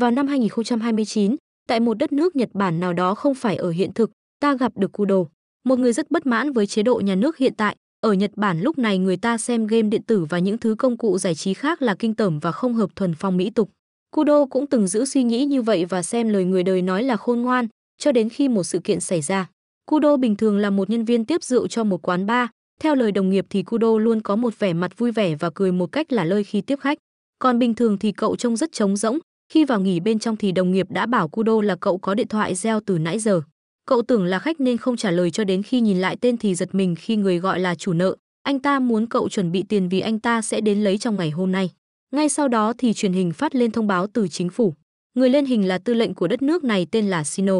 Vào năm 2029, tại một đất nước Nhật Bản nào đó không phải ở hiện thực, ta gặp được Kudo, một người rất bất mãn với chế độ nhà nước hiện tại. Ở Nhật Bản lúc này người ta xem game điện tử và những thứ công cụ giải trí khác là kinh tởm và không hợp thuần phong mỹ tục. Kudo cũng từng giữ suy nghĩ như vậy và xem lời người đời nói là khôn ngoan, cho đến khi một sự kiện xảy ra. Kudo bình thường là một nhân viên tiếp rượu cho một quán bar, theo lời đồng nghiệp thì Kudo luôn có một vẻ mặt vui vẻ và cười một cách là lơi khi tiếp khách. Còn bình thường thì cậu trông rất trống rỗng, khi vào nghỉ bên trong thì đồng nghiệp đã bảo Kudo là cậu có điện thoại gieo từ nãy giờ. Cậu tưởng là khách nên không trả lời cho đến khi nhìn lại tên thì giật mình khi người gọi là chủ nợ. Anh ta muốn cậu chuẩn bị tiền vì anh ta sẽ đến lấy trong ngày hôm nay. Ngay sau đó thì truyền hình phát lên thông báo từ chính phủ. Người lên hình là tư lệnh của đất nước này tên là Sino.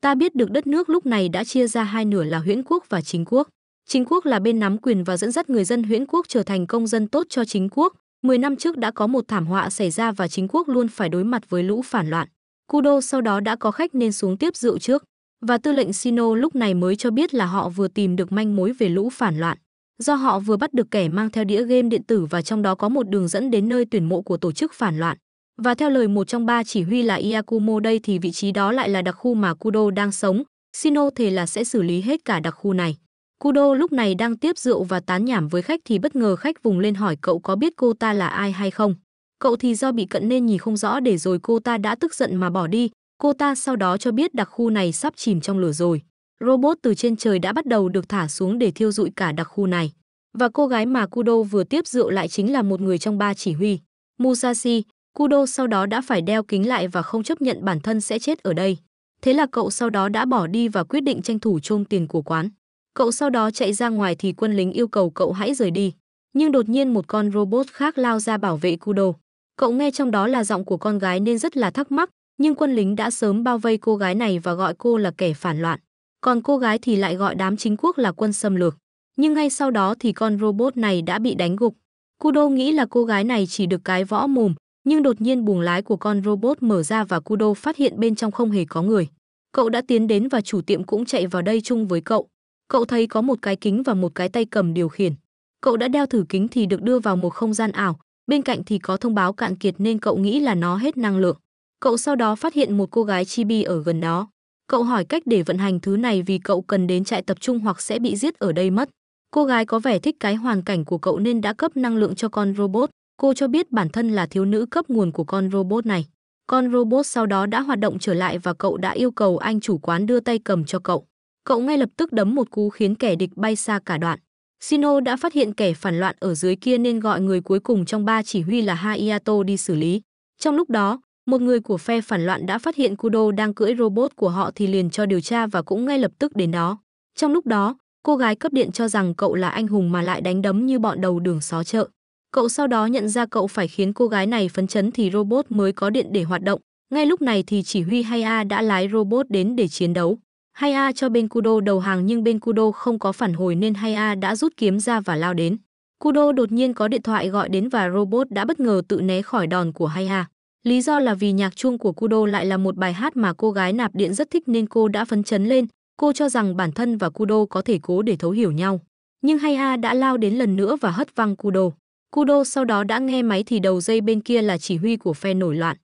Ta biết được đất nước lúc này đã chia ra hai nửa là huyễn quốc và chính quốc. Chính quốc là bên nắm quyền và dẫn dắt người dân huyễn quốc trở thành công dân tốt cho chính quốc, 10 năm trước đã có một thảm họa xảy ra và chính quốc luôn phải đối mặt với lũ phản loạn. Kudo sau đó đã có khách nên xuống tiếp rượu trước, và tư lệnh Sino lúc này mới cho biết là họ vừa tìm được manh mối về lũ phản loạn. Do họ vừa bắt được kẻ mang theo đĩa game điện tử và trong đó có một đường dẫn đến nơi tuyển mộ của tổ chức phản loạn. Và theo lời một trong ba chỉ huy là Iakumo đây thì vị trí đó lại là đặc khu mà Kudo đang sống. Sino thề là sẽ xử lý hết cả đặc khu này. Kudo lúc này đang tiếp rượu và tán nhảm với khách thì bất ngờ khách vùng lên hỏi cậu có biết cô ta là ai hay không. Cậu thì do bị cận nên nhìn không rõ để rồi cô ta đã tức giận mà bỏ đi. Cô ta sau đó cho biết đặc khu này sắp chìm trong lửa rồi. Robot từ trên trời đã bắt đầu được thả xuống để thiêu rụi cả đặc khu này. Và cô gái mà Kudo vừa tiếp rượu lại chính là một người trong ba chỉ huy. Musashi, Kudo sau đó đã phải đeo kính lại và không chấp nhận bản thân sẽ chết ở đây. Thế là cậu sau đó đã bỏ đi và quyết định tranh thủ chôm tiền của quán. Cậu sau đó chạy ra ngoài thì quân lính yêu cầu cậu hãy rời đi. Nhưng đột nhiên một con robot khác lao ra bảo vệ Kudo. Cậu nghe trong đó là giọng của con gái nên rất là thắc mắc, nhưng quân lính đã sớm bao vây cô gái này và gọi cô là kẻ phản loạn. Còn cô gái thì lại gọi đám chính quốc là quân xâm lược. Nhưng ngay sau đó thì con robot này đã bị đánh gục. Kudo nghĩ là cô gái này chỉ được cái võ mồm, nhưng đột nhiên buồng lái của con robot mở ra và Kudo phát hiện bên trong không hề có người. Cậu đã tiến đến và chủ tiệm cũng chạy vào đây chung với cậu. Cậu thấy có một cái kính và một cái tay cầm điều khiển. Cậu đã đeo thử kính thì được đưa vào một không gian ảo, bên cạnh thì có thông báo cạn kiệt nên cậu nghĩ là nó hết năng lượng. Cậu sau đó phát hiện một cô gái chibi ở gần đó. Cậu hỏi cách để vận hành thứ này vì cậu cần đến trại tập trung hoặc sẽ bị giết ở đây mất. Cô gái có vẻ thích cái hoàn cảnh của cậu nên đã cấp năng lượng cho con robot. Cô cho biết bản thân là thiếu nữ cấp nguồn của con robot này. Con robot sau đó đã hoạt động trở lại và cậu đã yêu cầu anh chủ quán đưa tay cầm cho cậu cậu ngay lập tức đấm một cú khiến kẻ địch bay xa cả đoạn. Sino đã phát hiện kẻ phản loạn ở dưới kia nên gọi người cuối cùng trong ba chỉ huy là Hayato đi xử lý. Trong lúc đó, một người của phe phản loạn đã phát hiện Kudo đang cưỡi robot của họ thì liền cho điều tra và cũng ngay lập tức đến đó. Trong lúc đó, cô gái cấp điện cho rằng cậu là anh hùng mà lại đánh đấm như bọn đầu đường xó chợ. Cậu sau đó nhận ra cậu phải khiến cô gái này phấn chấn thì robot mới có điện để hoạt động. Ngay lúc này thì chỉ huy Haya đã lái robot đến để chiến đấu. Haya cho bên Kudo đầu hàng nhưng bên Kudo không có phản hồi nên Haya đã rút kiếm ra và lao đến. Kudo đột nhiên có điện thoại gọi đến và robot đã bất ngờ tự né khỏi đòn của Haya. Lý do là vì nhạc chuông của Kudo lại là một bài hát mà cô gái nạp điện rất thích nên cô đã phấn chấn lên. Cô cho rằng bản thân và Kudo có thể cố để thấu hiểu nhau. Nhưng Haya đã lao đến lần nữa và hất văng Kudo. Kudo sau đó đã nghe máy thì đầu dây bên kia là chỉ huy của phe nổi loạn.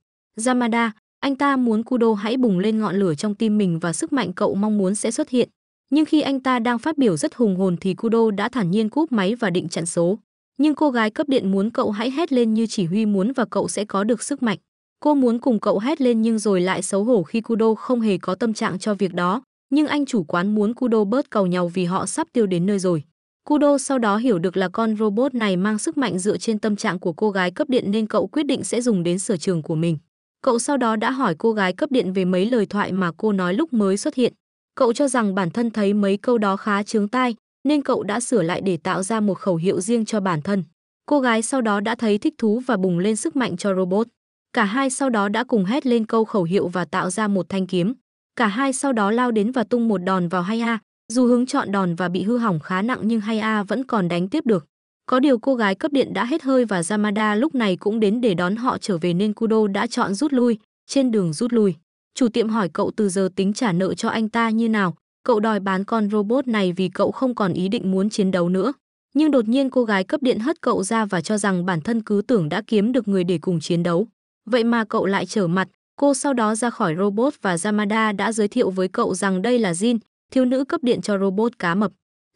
Yamada, anh ta muốn Kudo hãy bùng lên ngọn lửa trong tim mình và sức mạnh cậu mong muốn sẽ xuất hiện. Nhưng khi anh ta đang phát biểu rất hùng hồn thì Kudo đã thản nhiên cúp máy và định chặn số. Nhưng cô gái cấp điện muốn cậu hãy hét lên như chỉ huy muốn và cậu sẽ có được sức mạnh. Cô muốn cùng cậu hét lên nhưng rồi lại xấu hổ khi Kudo không hề có tâm trạng cho việc đó. Nhưng anh chủ quán muốn Kudo bớt cầu nhau vì họ sắp tiêu đến nơi rồi. Kudo sau đó hiểu được là con robot này mang sức mạnh dựa trên tâm trạng của cô gái cấp điện nên cậu quyết định sẽ dùng đến sở trường của mình. Cậu sau đó đã hỏi cô gái cấp điện về mấy lời thoại mà cô nói lúc mới xuất hiện. Cậu cho rằng bản thân thấy mấy câu đó khá chướng tai, nên cậu đã sửa lại để tạo ra một khẩu hiệu riêng cho bản thân. Cô gái sau đó đã thấy thích thú và bùng lên sức mạnh cho robot. Cả hai sau đó đã cùng hét lên câu khẩu hiệu và tạo ra một thanh kiếm. Cả hai sau đó lao đến và tung một đòn vào Haya. Dù hướng chọn đòn và bị hư hỏng khá nặng nhưng Haya vẫn còn đánh tiếp được. Có điều cô gái cấp điện đã hết hơi và Yamada lúc này cũng đến để đón họ trở về nên Kudo đã chọn rút lui, trên đường rút lui. Chủ tiệm hỏi cậu từ giờ tính trả nợ cho anh ta như nào, cậu đòi bán con robot này vì cậu không còn ý định muốn chiến đấu nữa. Nhưng đột nhiên cô gái cấp điện hất cậu ra và cho rằng bản thân cứ tưởng đã kiếm được người để cùng chiến đấu. Vậy mà cậu lại trở mặt, cô sau đó ra khỏi robot và Yamada đã giới thiệu với cậu rằng đây là Jin, thiếu nữ cấp điện cho robot cá mập.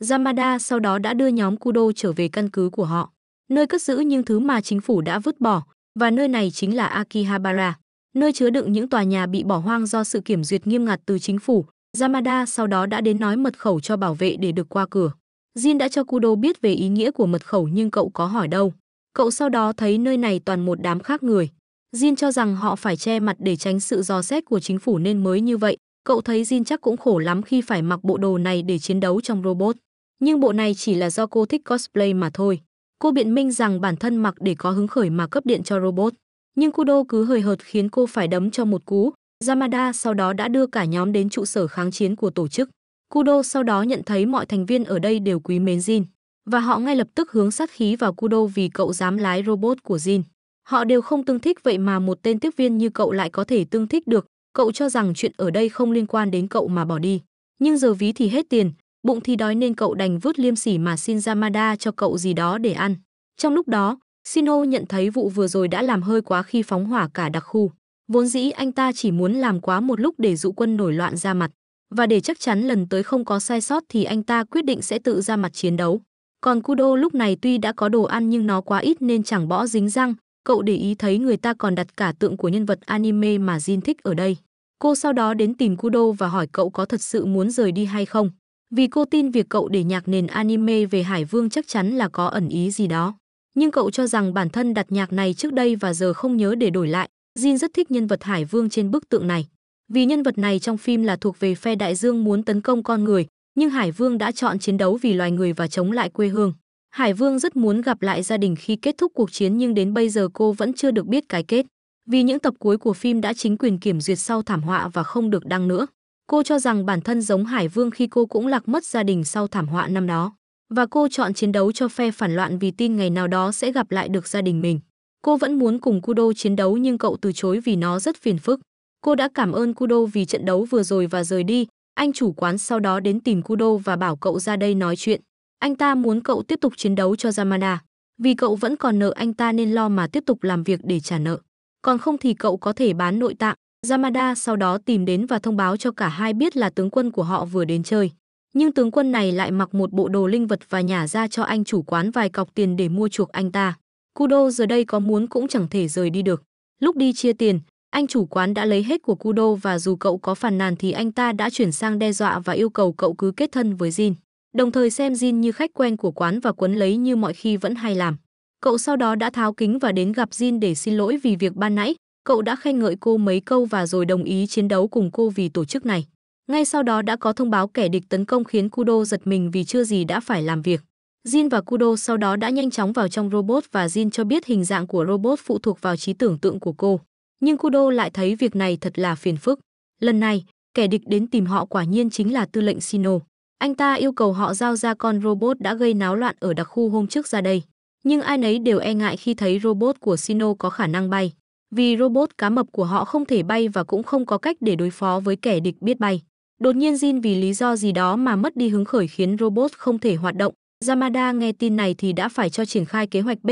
Yamada sau đó đã đưa nhóm Kudo trở về căn cứ của họ, nơi cất giữ những thứ mà chính phủ đã vứt bỏ, và nơi này chính là Akihabara, nơi chứa đựng những tòa nhà bị bỏ hoang do sự kiểm duyệt nghiêm ngặt từ chính phủ. Yamada sau đó đã đến nói mật khẩu cho bảo vệ để được qua cửa. Jin đã cho Kudo biết về ý nghĩa của mật khẩu nhưng cậu có hỏi đâu. Cậu sau đó thấy nơi này toàn một đám khác người. Jin cho rằng họ phải che mặt để tránh sự dò xét của chính phủ nên mới như vậy. Cậu thấy Jin chắc cũng khổ lắm khi phải mặc bộ đồ này để chiến đấu trong robot. Nhưng bộ này chỉ là do cô thích cosplay mà thôi. Cô biện minh rằng bản thân mặc để có hứng khởi mà cấp điện cho robot. Nhưng Kudo cứ hời hợt khiến cô phải đấm cho một cú. Yamada sau đó đã đưa cả nhóm đến trụ sở kháng chiến của tổ chức. Kudo sau đó nhận thấy mọi thành viên ở đây đều quý mến Jin. Và họ ngay lập tức hướng sát khí vào Kudo vì cậu dám lái robot của Jin. Họ đều không tương thích vậy mà một tên tiếp viên như cậu lại có thể tương thích được. Cậu cho rằng chuyện ở đây không liên quan đến cậu mà bỏ đi. Nhưng giờ ví thì hết tiền, Bụng thì đói nên cậu đành vứt liêm sỉ mà xin Yamada cho cậu gì đó để ăn. Trong lúc đó, Shinho nhận thấy vụ vừa rồi đã làm hơi quá khi phóng hỏa cả đặc khu. Vốn dĩ anh ta chỉ muốn làm quá một lúc để dụ quân nổi loạn ra mặt. Và để chắc chắn lần tới không có sai sót thì anh ta quyết định sẽ tự ra mặt chiến đấu. Còn Kudo lúc này tuy đã có đồ ăn nhưng nó quá ít nên chẳng bỏ dính răng. Cậu để ý thấy người ta còn đặt cả tượng của nhân vật anime mà Jin thích ở đây. Cô sau đó đến tìm Kudo và hỏi cậu có thật sự muốn rời đi hay không. Vì cô tin việc cậu để nhạc nền anime về Hải Vương chắc chắn là có ẩn ý gì đó. Nhưng cậu cho rằng bản thân đặt nhạc này trước đây và giờ không nhớ để đổi lại. Jin rất thích nhân vật Hải Vương trên bức tượng này. Vì nhân vật này trong phim là thuộc về phe đại dương muốn tấn công con người, nhưng Hải Vương đã chọn chiến đấu vì loài người và chống lại quê hương. Hải Vương rất muốn gặp lại gia đình khi kết thúc cuộc chiến nhưng đến bây giờ cô vẫn chưa được biết cái kết. Vì những tập cuối của phim đã chính quyền kiểm duyệt sau thảm họa và không được đăng nữa. Cô cho rằng bản thân giống Hải Vương khi cô cũng lạc mất gia đình sau thảm họa năm đó. Và cô chọn chiến đấu cho phe phản loạn vì tin ngày nào đó sẽ gặp lại được gia đình mình. Cô vẫn muốn cùng Kudo chiến đấu nhưng cậu từ chối vì nó rất phiền phức. Cô đã cảm ơn Kudo vì trận đấu vừa rồi và rời đi. Anh chủ quán sau đó đến tìm Kudo và bảo cậu ra đây nói chuyện. Anh ta muốn cậu tiếp tục chiến đấu cho Yamada. Vì cậu vẫn còn nợ anh ta nên lo mà tiếp tục làm việc để trả nợ. Còn không thì cậu có thể bán nội tạng, Yamada sau đó tìm đến và thông báo cho cả hai biết là tướng quân của họ vừa đến chơi. Nhưng tướng quân này lại mặc một bộ đồ linh vật và nhả ra cho anh chủ quán vài cọc tiền để mua chuộc anh ta. Kudo giờ đây có muốn cũng chẳng thể rời đi được. Lúc đi chia tiền, anh chủ quán đã lấy hết của Kudo và dù cậu có phàn nàn thì anh ta đã chuyển sang đe dọa và yêu cầu cậu cứ kết thân với Jin. Đồng thời xem Jin như khách quen của quán và quấn lấy như mọi khi vẫn hay làm. Cậu sau đó đã tháo kính và đến gặp Jin để xin lỗi vì việc ban nãy, cậu đã khen ngợi cô mấy câu và rồi đồng ý chiến đấu cùng cô vì tổ chức này. Ngay sau đó đã có thông báo kẻ địch tấn công khiến Kudo giật mình vì chưa gì đã phải làm việc. Jin và Kudo sau đó đã nhanh chóng vào trong robot và Jin cho biết hình dạng của robot phụ thuộc vào trí tưởng tượng của cô. Nhưng Kudo lại thấy việc này thật là phiền phức. Lần này, kẻ địch đến tìm họ quả nhiên chính là tư lệnh Sino. Anh ta yêu cầu họ giao ra con robot đã gây náo loạn ở đặc khu hôm trước ra đây. Nhưng ai nấy đều e ngại khi thấy robot của Sino có khả năng bay vì robot cá mập của họ không thể bay và cũng không có cách để đối phó với kẻ địch biết bay. Đột nhiên Jin vì lý do gì đó mà mất đi hứng khởi khiến robot không thể hoạt động. Yamada nghe tin này thì đã phải cho triển khai kế hoạch B,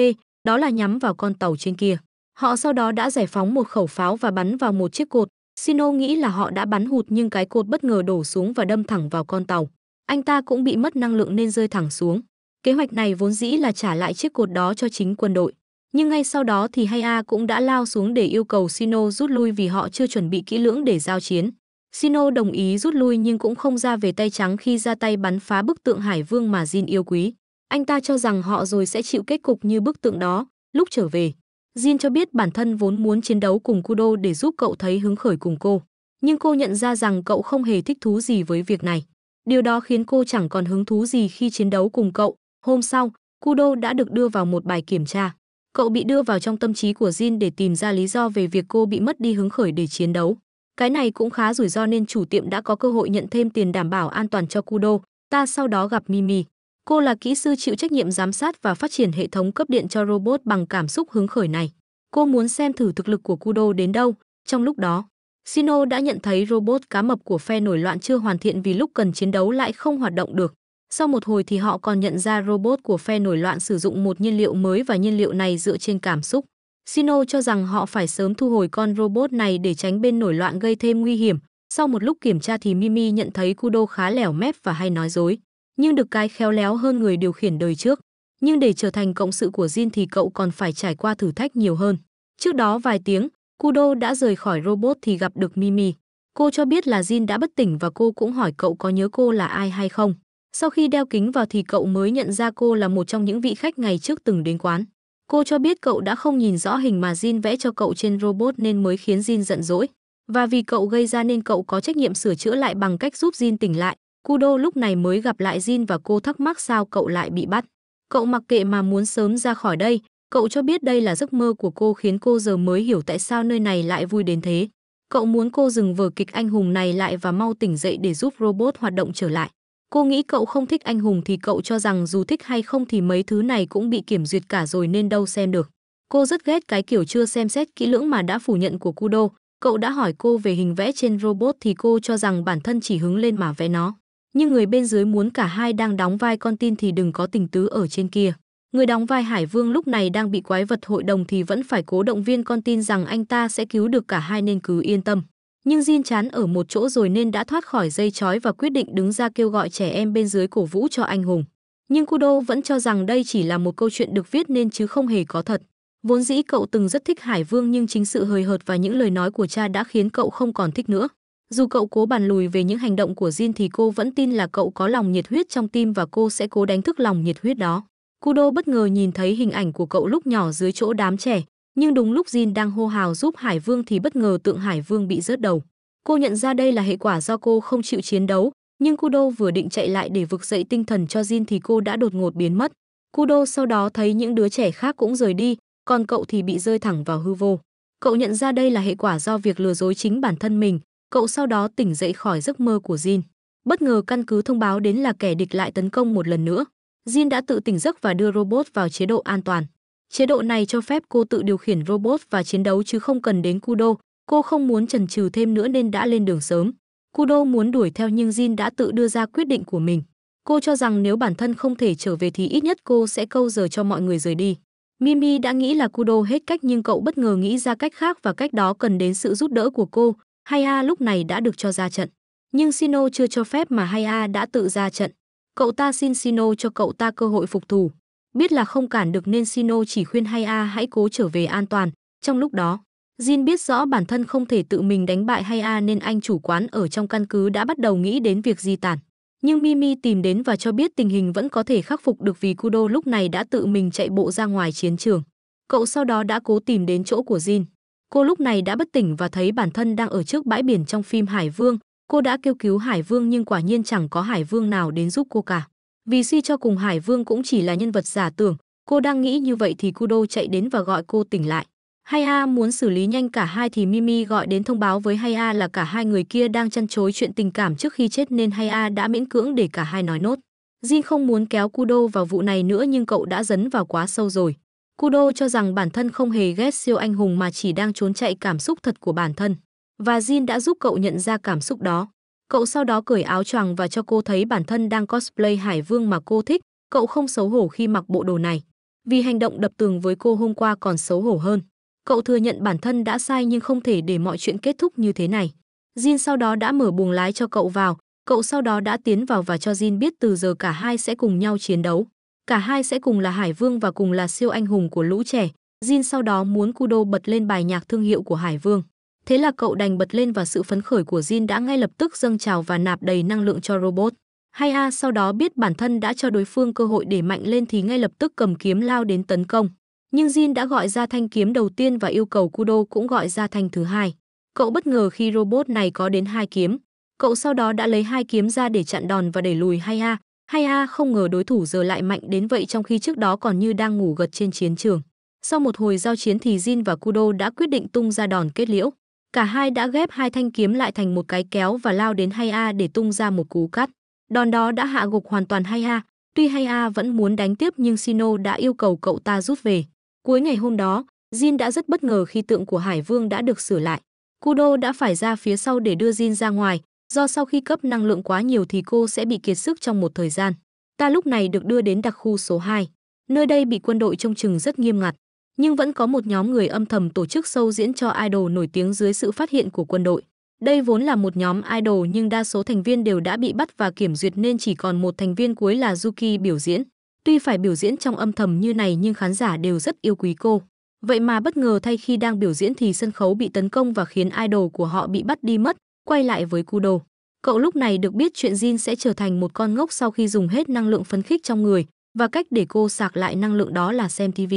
đó là nhắm vào con tàu trên kia. Họ sau đó đã giải phóng một khẩu pháo và bắn vào một chiếc cột. Shino nghĩ là họ đã bắn hụt nhưng cái cột bất ngờ đổ xuống và đâm thẳng vào con tàu. Anh ta cũng bị mất năng lượng nên rơi thẳng xuống. Kế hoạch này vốn dĩ là trả lại chiếc cột đó cho chính quân đội. Nhưng ngay sau đó thì Haya cũng đã lao xuống để yêu cầu Sino rút lui vì họ chưa chuẩn bị kỹ lưỡng để giao chiến. Sino đồng ý rút lui nhưng cũng không ra về tay trắng khi ra tay bắn phá bức tượng Hải Vương mà Jin yêu quý. Anh ta cho rằng họ rồi sẽ chịu kết cục như bức tượng đó, lúc trở về. Jin cho biết bản thân vốn muốn chiến đấu cùng Kudo để giúp cậu thấy hứng khởi cùng cô. Nhưng cô nhận ra rằng cậu không hề thích thú gì với việc này. Điều đó khiến cô chẳng còn hứng thú gì khi chiến đấu cùng cậu. Hôm sau, Kudo đã được đưa vào một bài kiểm tra cậu bị đưa vào trong tâm trí của Jin để tìm ra lý do về việc cô bị mất đi hứng khởi để chiến đấu. Cái này cũng khá rủi ro nên chủ tiệm đã có cơ hội nhận thêm tiền đảm bảo an toàn cho Kudo. Ta sau đó gặp Mimi. Cô là kỹ sư chịu trách nhiệm giám sát và phát triển hệ thống cấp điện cho robot bằng cảm xúc hứng khởi này. Cô muốn xem thử thực lực của Kudo đến đâu. Trong lúc đó, Shino đã nhận thấy robot cá mập của phe nổi loạn chưa hoàn thiện vì lúc cần chiến đấu lại không hoạt động được. Sau một hồi thì họ còn nhận ra robot của phe nổi loạn sử dụng một nhiên liệu mới và nhiên liệu này dựa trên cảm xúc. Sino cho rằng họ phải sớm thu hồi con robot này để tránh bên nổi loạn gây thêm nguy hiểm. Sau một lúc kiểm tra thì Mimi nhận thấy Kudo khá lẻo mép và hay nói dối, nhưng được cái khéo léo hơn người điều khiển đời trước. Nhưng để trở thành cộng sự của Jin thì cậu còn phải trải qua thử thách nhiều hơn. Trước đó vài tiếng, Kudo đã rời khỏi robot thì gặp được Mimi. Cô cho biết là Jin đã bất tỉnh và cô cũng hỏi cậu có nhớ cô là ai hay không. Sau khi đeo kính vào thì cậu mới nhận ra cô là một trong những vị khách ngày trước từng đến quán. Cô cho biết cậu đã không nhìn rõ hình mà Jin vẽ cho cậu trên robot nên mới khiến Jin giận dỗi. Và vì cậu gây ra nên cậu có trách nhiệm sửa chữa lại bằng cách giúp Jin tỉnh lại. Kudo lúc này mới gặp lại Jin và cô thắc mắc sao cậu lại bị bắt. Cậu mặc kệ mà muốn sớm ra khỏi đây. Cậu cho biết đây là giấc mơ của cô khiến cô giờ mới hiểu tại sao nơi này lại vui đến thế. Cậu muốn cô dừng vở kịch anh hùng này lại và mau tỉnh dậy để giúp robot hoạt động trở lại. Cô nghĩ cậu không thích anh hùng thì cậu cho rằng dù thích hay không thì mấy thứ này cũng bị kiểm duyệt cả rồi nên đâu xem được. Cô rất ghét cái kiểu chưa xem xét kỹ lưỡng mà đã phủ nhận của Kudo. Cậu đã hỏi cô về hình vẽ trên robot thì cô cho rằng bản thân chỉ hứng lên mà vẽ nó. Nhưng người bên dưới muốn cả hai đang đóng vai con tin thì đừng có tình tứ ở trên kia. Người đóng vai Hải Vương lúc này đang bị quái vật hội đồng thì vẫn phải cố động viên con tin rằng anh ta sẽ cứu được cả hai nên cứ yên tâm nhưng Jin chán ở một chỗ rồi nên đã thoát khỏi dây chói và quyết định đứng ra kêu gọi trẻ em bên dưới cổ vũ cho anh hùng. Nhưng Kudo vẫn cho rằng đây chỉ là một câu chuyện được viết nên chứ không hề có thật. Vốn dĩ cậu từng rất thích Hải Vương nhưng chính sự hời hợt và những lời nói của cha đã khiến cậu không còn thích nữa. Dù cậu cố bàn lùi về những hành động của Jin thì cô vẫn tin là cậu có lòng nhiệt huyết trong tim và cô sẽ cố đánh thức lòng nhiệt huyết đó. Kudo bất ngờ nhìn thấy hình ảnh của cậu lúc nhỏ dưới chỗ đám trẻ, nhưng đúng lúc Jin đang hô hào giúp Hải Vương thì bất ngờ tượng Hải Vương bị rớt đầu. Cô nhận ra đây là hệ quả do cô không chịu chiến đấu, nhưng Kudo vừa định chạy lại để vực dậy tinh thần cho Jin thì cô đã đột ngột biến mất. Kudo sau đó thấy những đứa trẻ khác cũng rời đi, còn cậu thì bị rơi thẳng vào hư vô. Cậu nhận ra đây là hệ quả do việc lừa dối chính bản thân mình, cậu sau đó tỉnh dậy khỏi giấc mơ của Jin. Bất ngờ căn cứ thông báo đến là kẻ địch lại tấn công một lần nữa. Jin đã tự tỉnh giấc và đưa robot vào chế độ an toàn. Chế độ này cho phép cô tự điều khiển robot và chiến đấu chứ không cần đến Kudo. Cô không muốn chần chừ thêm nữa nên đã lên đường sớm. Kudo muốn đuổi theo nhưng Jin đã tự đưa ra quyết định của mình. Cô cho rằng nếu bản thân không thể trở về thì ít nhất cô sẽ câu giờ cho mọi người rời đi. Mimi đã nghĩ là Kudo hết cách nhưng cậu bất ngờ nghĩ ra cách khác và cách đó cần đến sự giúp đỡ của cô. Haya lúc này đã được cho ra trận. Nhưng Sino chưa cho phép mà Haya đã tự ra trận. Cậu ta xin Sino cho cậu ta cơ hội phục thù biết là không cản được nên Sino chỉ khuyên hay A hãy cố trở về an toàn. Trong lúc đó, Jin biết rõ bản thân không thể tự mình đánh bại hay A nên anh chủ quán ở trong căn cứ đã bắt đầu nghĩ đến việc di tản. Nhưng Mimi tìm đến và cho biết tình hình vẫn có thể khắc phục được vì Kudo lúc này đã tự mình chạy bộ ra ngoài chiến trường. Cậu sau đó đã cố tìm đến chỗ của Jin. Cô lúc này đã bất tỉnh và thấy bản thân đang ở trước bãi biển trong phim Hải Vương. Cô đã kêu cứu Hải Vương nhưng quả nhiên chẳng có Hải Vương nào đến giúp cô cả. Vì suy cho cùng Hải Vương cũng chỉ là nhân vật giả tưởng, cô đang nghĩ như vậy thì Kudo chạy đến và gọi cô tỉnh lại. Haya muốn xử lý nhanh cả hai thì Mimi gọi đến thông báo với Haya là cả hai người kia đang chăn chối chuyện tình cảm trước khi chết nên Haya đã miễn cưỡng để cả hai nói nốt. Jin không muốn kéo Kudo vào vụ này nữa nhưng cậu đã dấn vào quá sâu rồi. Kudo cho rằng bản thân không hề ghét siêu anh hùng mà chỉ đang trốn chạy cảm xúc thật của bản thân. Và Jin đã giúp cậu nhận ra cảm xúc đó. Cậu sau đó cởi áo choàng và cho cô thấy bản thân đang cosplay Hải Vương mà cô thích, cậu không xấu hổ khi mặc bộ đồ này. Vì hành động đập tường với cô hôm qua còn xấu hổ hơn. Cậu thừa nhận bản thân đã sai nhưng không thể để mọi chuyện kết thúc như thế này. Jin sau đó đã mở buồng lái cho cậu vào, cậu sau đó đã tiến vào và cho Jin biết từ giờ cả hai sẽ cùng nhau chiến đấu. Cả hai sẽ cùng là Hải Vương và cùng là siêu anh hùng của lũ trẻ. Jin sau đó muốn Kudo bật lên bài nhạc thương hiệu của Hải Vương. Thế là cậu đành bật lên và sự phấn khởi của Jin đã ngay lập tức dâng trào và nạp đầy năng lượng cho robot. Hay A sau đó biết bản thân đã cho đối phương cơ hội để mạnh lên thì ngay lập tức cầm kiếm lao đến tấn công. Nhưng Jin đã gọi ra thanh kiếm đầu tiên và yêu cầu Kudo cũng gọi ra thanh thứ hai. Cậu bất ngờ khi robot này có đến hai kiếm. Cậu sau đó đã lấy hai kiếm ra để chặn đòn và đẩy lùi Hay A. Hay A không ngờ đối thủ giờ lại mạnh đến vậy trong khi trước đó còn như đang ngủ gật trên chiến trường. Sau một hồi giao chiến thì Jin và Kudo đã quyết định tung ra đòn kết liễu. Cả hai đã ghép hai thanh kiếm lại thành một cái kéo và lao đến Haya để tung ra một cú cắt. Đòn đó đã hạ gục hoàn toàn Haya. Tuy Haya vẫn muốn đánh tiếp nhưng Sino đã yêu cầu cậu ta rút về. Cuối ngày hôm đó, Jin đã rất bất ngờ khi tượng của Hải Vương đã được sửa lại. Kudo đã phải ra phía sau để đưa Jin ra ngoài, do sau khi cấp năng lượng quá nhiều thì cô sẽ bị kiệt sức trong một thời gian. Ta lúc này được đưa đến đặc khu số 2. Nơi đây bị quân đội trông chừng rất nghiêm ngặt nhưng vẫn có một nhóm người âm thầm tổ chức sâu diễn cho idol nổi tiếng dưới sự phát hiện của quân đội. Đây vốn là một nhóm idol nhưng đa số thành viên đều đã bị bắt và kiểm duyệt nên chỉ còn một thành viên cuối là Yuki biểu diễn. Tuy phải biểu diễn trong âm thầm như này nhưng khán giả đều rất yêu quý cô. Vậy mà bất ngờ thay khi đang biểu diễn thì sân khấu bị tấn công và khiến idol của họ bị bắt đi mất, quay lại với Kudo. Cậu lúc này được biết chuyện Jin sẽ trở thành một con ngốc sau khi dùng hết năng lượng phấn khích trong người và cách để cô sạc lại năng lượng đó là xem TV.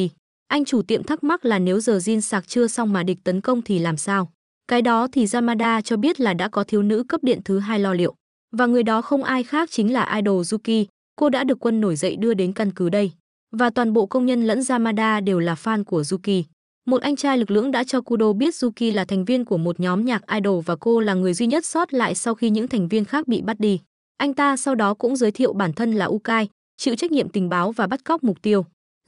Anh chủ tiệm thắc mắc là nếu giờ Jin sạc chưa xong mà địch tấn công thì làm sao? Cái đó thì Yamada cho biết là đã có thiếu nữ cấp điện thứ hai lo liệu. Và người đó không ai khác chính là idol Yuki, cô đã được quân nổi dậy đưa đến căn cứ đây. Và toàn bộ công nhân lẫn Yamada đều là fan của Yuki. Một anh trai lực lưỡng đã cho Kudo biết Yuki là thành viên của một nhóm nhạc idol và cô là người duy nhất sót lại sau khi những thành viên khác bị bắt đi. Anh ta sau đó cũng giới thiệu bản thân là Ukai, chịu trách nhiệm tình báo và bắt cóc mục tiêu.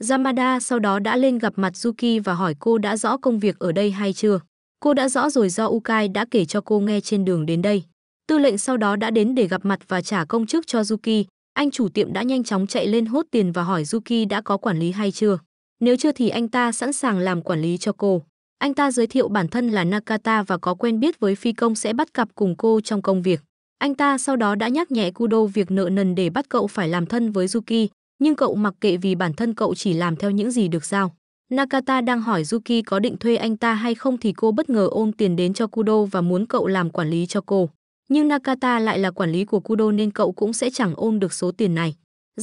Yamada sau đó đã lên gặp mặt Yuki và hỏi cô đã rõ công việc ở đây hay chưa. Cô đã rõ rồi do Ukai đã kể cho cô nghe trên đường đến đây. Tư lệnh sau đó đã đến để gặp mặt và trả công chức cho Yuki. Anh chủ tiệm đã nhanh chóng chạy lên hốt tiền và hỏi Yuki đã có quản lý hay chưa. Nếu chưa thì anh ta sẵn sàng làm quản lý cho cô. Anh ta giới thiệu bản thân là Nakata và có quen biết với phi công sẽ bắt cặp cùng cô trong công việc. Anh ta sau đó đã nhắc nhẹ Kudo việc nợ nần để bắt cậu phải làm thân với Yuki, nhưng cậu mặc kệ vì bản thân cậu chỉ làm theo những gì được giao. Nakata đang hỏi Yuki có định thuê anh ta hay không thì cô bất ngờ ôm tiền đến cho Kudo và muốn cậu làm quản lý cho cô. Nhưng Nakata lại là quản lý của Kudo nên cậu cũng sẽ chẳng ôm được số tiền này.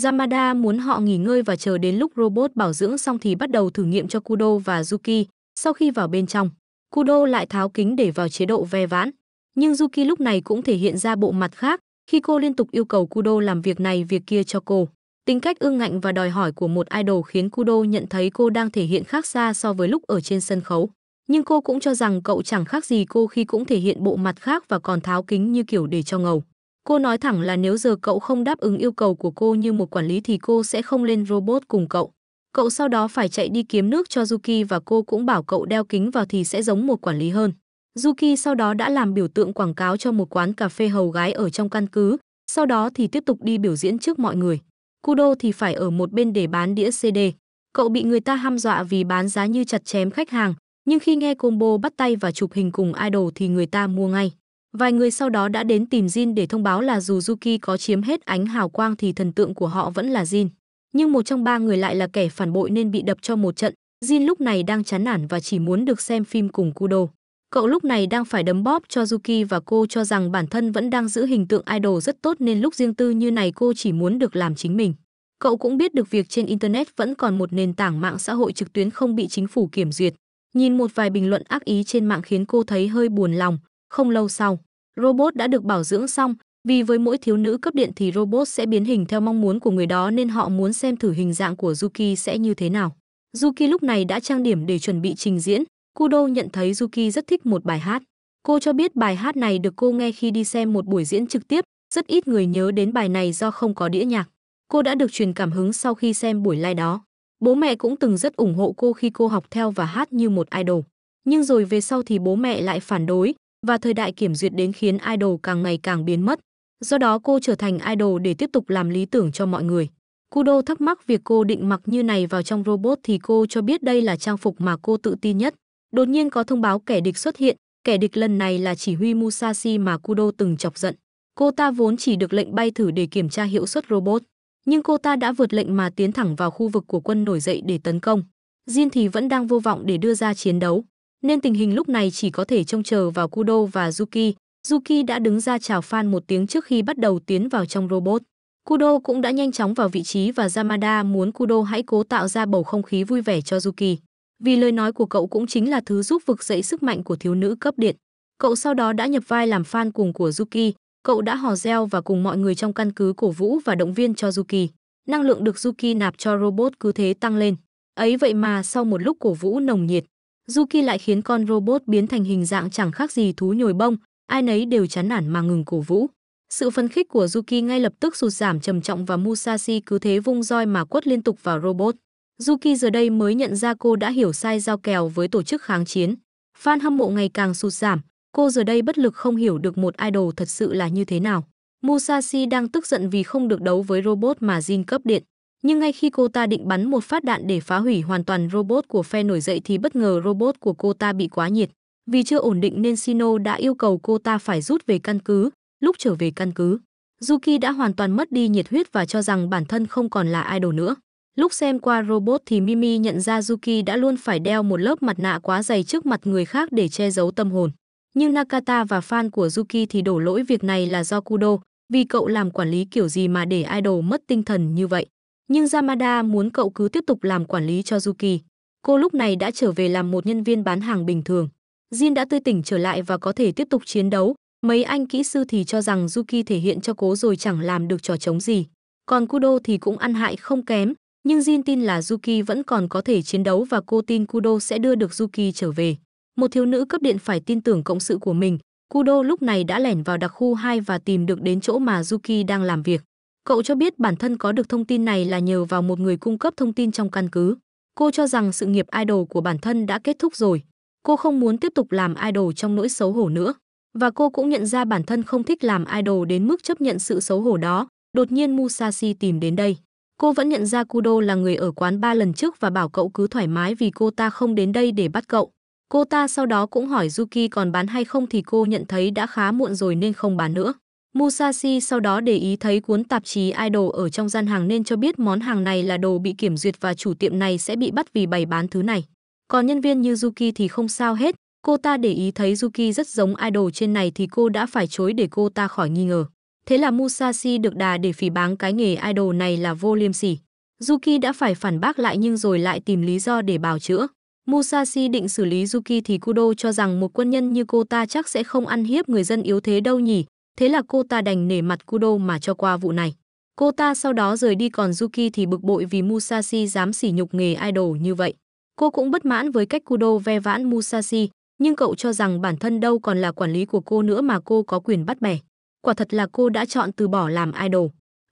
Yamada muốn họ nghỉ ngơi và chờ đến lúc robot bảo dưỡng xong thì bắt đầu thử nghiệm cho Kudo và Yuki. Sau khi vào bên trong, Kudo lại tháo kính để vào chế độ ve vãn. Nhưng Yuki lúc này cũng thể hiện ra bộ mặt khác khi cô liên tục yêu cầu Kudo làm việc này việc kia cho cô. Tính cách ương ngạnh và đòi hỏi của một idol khiến Kudo nhận thấy cô đang thể hiện khác xa so với lúc ở trên sân khấu. Nhưng cô cũng cho rằng cậu chẳng khác gì cô khi cũng thể hiện bộ mặt khác và còn tháo kính như kiểu để cho ngầu. Cô nói thẳng là nếu giờ cậu không đáp ứng yêu cầu của cô như một quản lý thì cô sẽ không lên robot cùng cậu. Cậu sau đó phải chạy đi kiếm nước cho Yuki và cô cũng bảo cậu đeo kính vào thì sẽ giống một quản lý hơn. Yuki sau đó đã làm biểu tượng quảng cáo cho một quán cà phê hầu gái ở trong căn cứ, sau đó thì tiếp tục đi biểu diễn trước mọi người. Kudo thì phải ở một bên để bán đĩa CD. Cậu bị người ta ham dọa vì bán giá như chặt chém khách hàng, nhưng khi nghe combo bắt tay và chụp hình cùng idol thì người ta mua ngay. Vài người sau đó đã đến tìm Jin để thông báo là dù Yuki có chiếm hết ánh hào quang thì thần tượng của họ vẫn là Jin. Nhưng một trong ba người lại là kẻ phản bội nên bị đập cho một trận. Jin lúc này đang chán nản và chỉ muốn được xem phim cùng Kudo. Cậu lúc này đang phải đấm bóp cho Yuki và cô cho rằng bản thân vẫn đang giữ hình tượng idol rất tốt nên lúc riêng tư như này cô chỉ muốn được làm chính mình. Cậu cũng biết được việc trên Internet vẫn còn một nền tảng mạng xã hội trực tuyến không bị chính phủ kiểm duyệt. Nhìn một vài bình luận ác ý trên mạng khiến cô thấy hơi buồn lòng. Không lâu sau, robot đã được bảo dưỡng xong, vì với mỗi thiếu nữ cấp điện thì robot sẽ biến hình theo mong muốn của người đó nên họ muốn xem thử hình dạng của Yuki sẽ như thế nào. Yuki lúc này đã trang điểm để chuẩn bị trình diễn, Kudo nhận thấy Yuki rất thích một bài hát. Cô cho biết bài hát này được cô nghe khi đi xem một buổi diễn trực tiếp, rất ít người nhớ đến bài này do không có đĩa nhạc. Cô đã được truyền cảm hứng sau khi xem buổi live đó. Bố mẹ cũng từng rất ủng hộ cô khi cô học theo và hát như một idol. Nhưng rồi về sau thì bố mẹ lại phản đối và thời đại kiểm duyệt đến khiến idol càng ngày càng biến mất. Do đó cô trở thành idol để tiếp tục làm lý tưởng cho mọi người. Kudo thắc mắc việc cô định mặc như này vào trong robot thì cô cho biết đây là trang phục mà cô tự tin nhất. Đột nhiên có thông báo kẻ địch xuất hiện, kẻ địch lần này là chỉ huy Musashi mà Kudo từng chọc giận. Cô ta vốn chỉ được lệnh bay thử để kiểm tra hiệu suất robot, nhưng cô ta đã vượt lệnh mà tiến thẳng vào khu vực của quân nổi dậy để tấn công. Jin thì vẫn đang vô vọng để đưa ra chiến đấu, nên tình hình lúc này chỉ có thể trông chờ vào Kudo và Yuki. Yuki đã đứng ra chào fan một tiếng trước khi bắt đầu tiến vào trong robot. Kudo cũng đã nhanh chóng vào vị trí và Yamada muốn Kudo hãy cố tạo ra bầu không khí vui vẻ cho Yuki vì lời nói của cậu cũng chính là thứ giúp vực dậy sức mạnh của thiếu nữ cấp điện. Cậu sau đó đã nhập vai làm fan cùng của Yuki, cậu đã hò reo và cùng mọi người trong căn cứ cổ vũ và động viên cho Yuki. Năng lượng được Yuki nạp cho robot cứ thế tăng lên. Ấy vậy mà sau một lúc cổ vũ nồng nhiệt, Yuki lại khiến con robot biến thành hình dạng chẳng khác gì thú nhồi bông, ai nấy đều chán nản mà ngừng cổ vũ. Sự phấn khích của Yuki ngay lập tức sụt giảm trầm trọng và Musashi cứ thế vung roi mà quất liên tục vào robot. Yuki giờ đây mới nhận ra cô đã hiểu sai giao kèo với tổ chức kháng chiến. Fan hâm mộ ngày càng sụt giảm, cô giờ đây bất lực không hiểu được một idol thật sự là như thế nào. Musashi đang tức giận vì không được đấu với robot mà Jin cấp điện. Nhưng ngay khi cô ta định bắn một phát đạn để phá hủy hoàn toàn robot của phe nổi dậy thì bất ngờ robot của cô ta bị quá nhiệt. Vì chưa ổn định nên Shino đã yêu cầu cô ta phải rút về căn cứ. Lúc trở về căn cứ, Yuki đã hoàn toàn mất đi nhiệt huyết và cho rằng bản thân không còn là idol nữa. Lúc xem qua robot thì Mimi nhận ra Yuki đã luôn phải đeo một lớp mặt nạ quá dày trước mặt người khác để che giấu tâm hồn. Nhưng Nakata và fan của Yuki thì đổ lỗi việc này là do Kudo, vì cậu làm quản lý kiểu gì mà để idol mất tinh thần như vậy. Nhưng Yamada muốn cậu cứ tiếp tục làm quản lý cho Yuki. Cô lúc này đã trở về làm một nhân viên bán hàng bình thường. Jin đã tươi tỉnh trở lại và có thể tiếp tục chiến đấu. Mấy anh kỹ sư thì cho rằng Yuki thể hiện cho cố rồi chẳng làm được trò chống gì. Còn Kudo thì cũng ăn hại không kém, nhưng Jin tin là Yuki vẫn còn có thể chiến đấu và cô tin Kudo sẽ đưa được Yuki trở về. Một thiếu nữ cấp điện phải tin tưởng cộng sự của mình. Kudo lúc này đã lẻn vào đặc khu 2 và tìm được đến chỗ mà Yuki đang làm việc. Cậu cho biết bản thân có được thông tin này là nhờ vào một người cung cấp thông tin trong căn cứ. Cô cho rằng sự nghiệp idol của bản thân đã kết thúc rồi. Cô không muốn tiếp tục làm idol trong nỗi xấu hổ nữa. Và cô cũng nhận ra bản thân không thích làm idol đến mức chấp nhận sự xấu hổ đó. Đột nhiên Musashi tìm đến đây. Cô vẫn nhận ra Kudo là người ở quán ba lần trước và bảo cậu cứ thoải mái vì cô ta không đến đây để bắt cậu. Cô ta sau đó cũng hỏi Yuki còn bán hay không thì cô nhận thấy đã khá muộn rồi nên không bán nữa. Musashi sau đó để ý thấy cuốn tạp chí Idol ở trong gian hàng nên cho biết món hàng này là đồ bị kiểm duyệt và chủ tiệm này sẽ bị bắt vì bày bán thứ này. Còn nhân viên như Yuki thì không sao hết, cô ta để ý thấy Yuki rất giống idol trên này thì cô đã phải chối để cô ta khỏi nghi ngờ. Thế là Musashi được đà để phỉ báng cái nghề idol này là vô liêm sỉ. Yuki đã phải phản bác lại nhưng rồi lại tìm lý do để bào chữa. Musashi định xử lý Yuki thì Kudo cho rằng một quân nhân như cô ta chắc sẽ không ăn hiếp người dân yếu thế đâu nhỉ. Thế là cô ta đành nể mặt Kudo mà cho qua vụ này. Cô ta sau đó rời đi còn Yuki thì bực bội vì Musashi dám sỉ nhục nghề idol như vậy. Cô cũng bất mãn với cách Kudo ve vãn Musashi, nhưng cậu cho rằng bản thân đâu còn là quản lý của cô nữa mà cô có quyền bắt bẻ quả thật là cô đã chọn từ bỏ làm idol.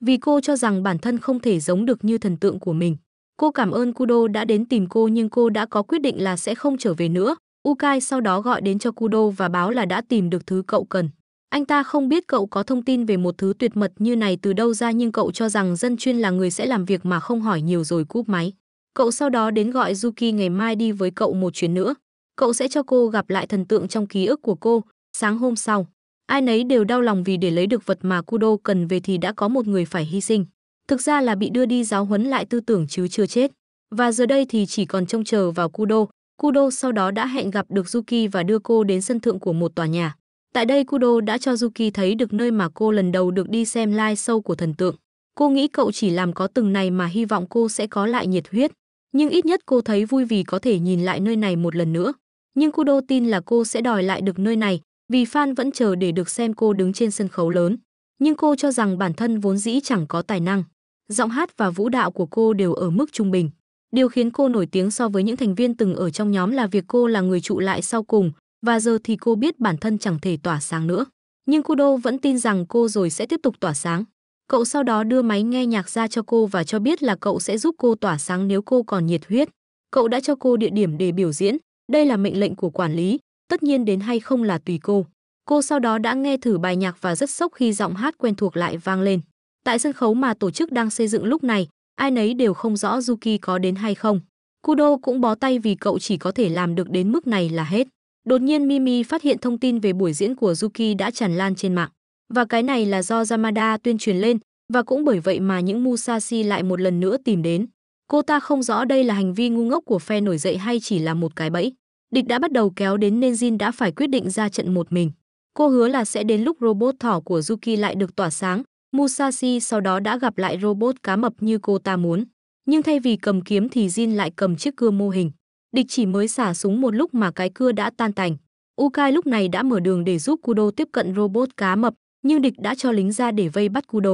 Vì cô cho rằng bản thân không thể giống được như thần tượng của mình. Cô cảm ơn Kudo đã đến tìm cô nhưng cô đã có quyết định là sẽ không trở về nữa. Ukai sau đó gọi đến cho Kudo và báo là đã tìm được thứ cậu cần. Anh ta không biết cậu có thông tin về một thứ tuyệt mật như này từ đâu ra nhưng cậu cho rằng dân chuyên là người sẽ làm việc mà không hỏi nhiều rồi cúp máy. Cậu sau đó đến gọi Yuki ngày mai đi với cậu một chuyến nữa. Cậu sẽ cho cô gặp lại thần tượng trong ký ức của cô, sáng hôm sau. Ai nấy đều đau lòng vì để lấy được vật mà Kudo cần về thì đã có một người phải hy sinh. Thực ra là bị đưa đi giáo huấn lại tư tưởng chứ chưa chết. Và giờ đây thì chỉ còn trông chờ vào Kudo. Kudo sau đó đã hẹn gặp được Yuki và đưa cô đến sân thượng của một tòa nhà. Tại đây Kudo đã cho Yuki thấy được nơi mà cô lần đầu được đi xem live show của thần tượng. Cô nghĩ cậu chỉ làm có từng này mà hy vọng cô sẽ có lại nhiệt huyết. Nhưng ít nhất cô thấy vui vì có thể nhìn lại nơi này một lần nữa. Nhưng Kudo tin là cô sẽ đòi lại được nơi này, vì fan vẫn chờ để được xem cô đứng trên sân khấu lớn. Nhưng cô cho rằng bản thân vốn dĩ chẳng có tài năng. Giọng hát và vũ đạo của cô đều ở mức trung bình. Điều khiến cô nổi tiếng so với những thành viên từng ở trong nhóm là việc cô là người trụ lại sau cùng, và giờ thì cô biết bản thân chẳng thể tỏa sáng nữa. Nhưng cô Đô vẫn tin rằng cô rồi sẽ tiếp tục tỏa sáng. Cậu sau đó đưa máy nghe nhạc ra cho cô và cho biết là cậu sẽ giúp cô tỏa sáng nếu cô còn nhiệt huyết. Cậu đã cho cô địa điểm để biểu diễn, đây là mệnh lệnh của quản lý, tất nhiên đến hay không là tùy cô. Cô sau đó đã nghe thử bài nhạc và rất sốc khi giọng hát quen thuộc lại vang lên. Tại sân khấu mà tổ chức đang xây dựng lúc này, ai nấy đều không rõ Yuki có đến hay không. Kudo cũng bó tay vì cậu chỉ có thể làm được đến mức này là hết. Đột nhiên Mimi phát hiện thông tin về buổi diễn của Yuki đã tràn lan trên mạng. Và cái này là do Yamada tuyên truyền lên, và cũng bởi vậy mà những Musashi lại một lần nữa tìm đến. Cô ta không rõ đây là hành vi ngu ngốc của phe nổi dậy hay chỉ là một cái bẫy. Địch đã bắt đầu kéo đến nên Jin đã phải quyết định ra trận một mình. Cô hứa là sẽ đến lúc robot thỏ của Yuki lại được tỏa sáng, Musashi sau đó đã gặp lại robot cá mập như cô ta muốn. Nhưng thay vì cầm kiếm thì Jin lại cầm chiếc cưa mô hình. Địch chỉ mới xả súng một lúc mà cái cưa đã tan tành. Ukai lúc này đã mở đường để giúp Kudo tiếp cận robot cá mập, nhưng địch đã cho lính ra để vây bắt Kudo.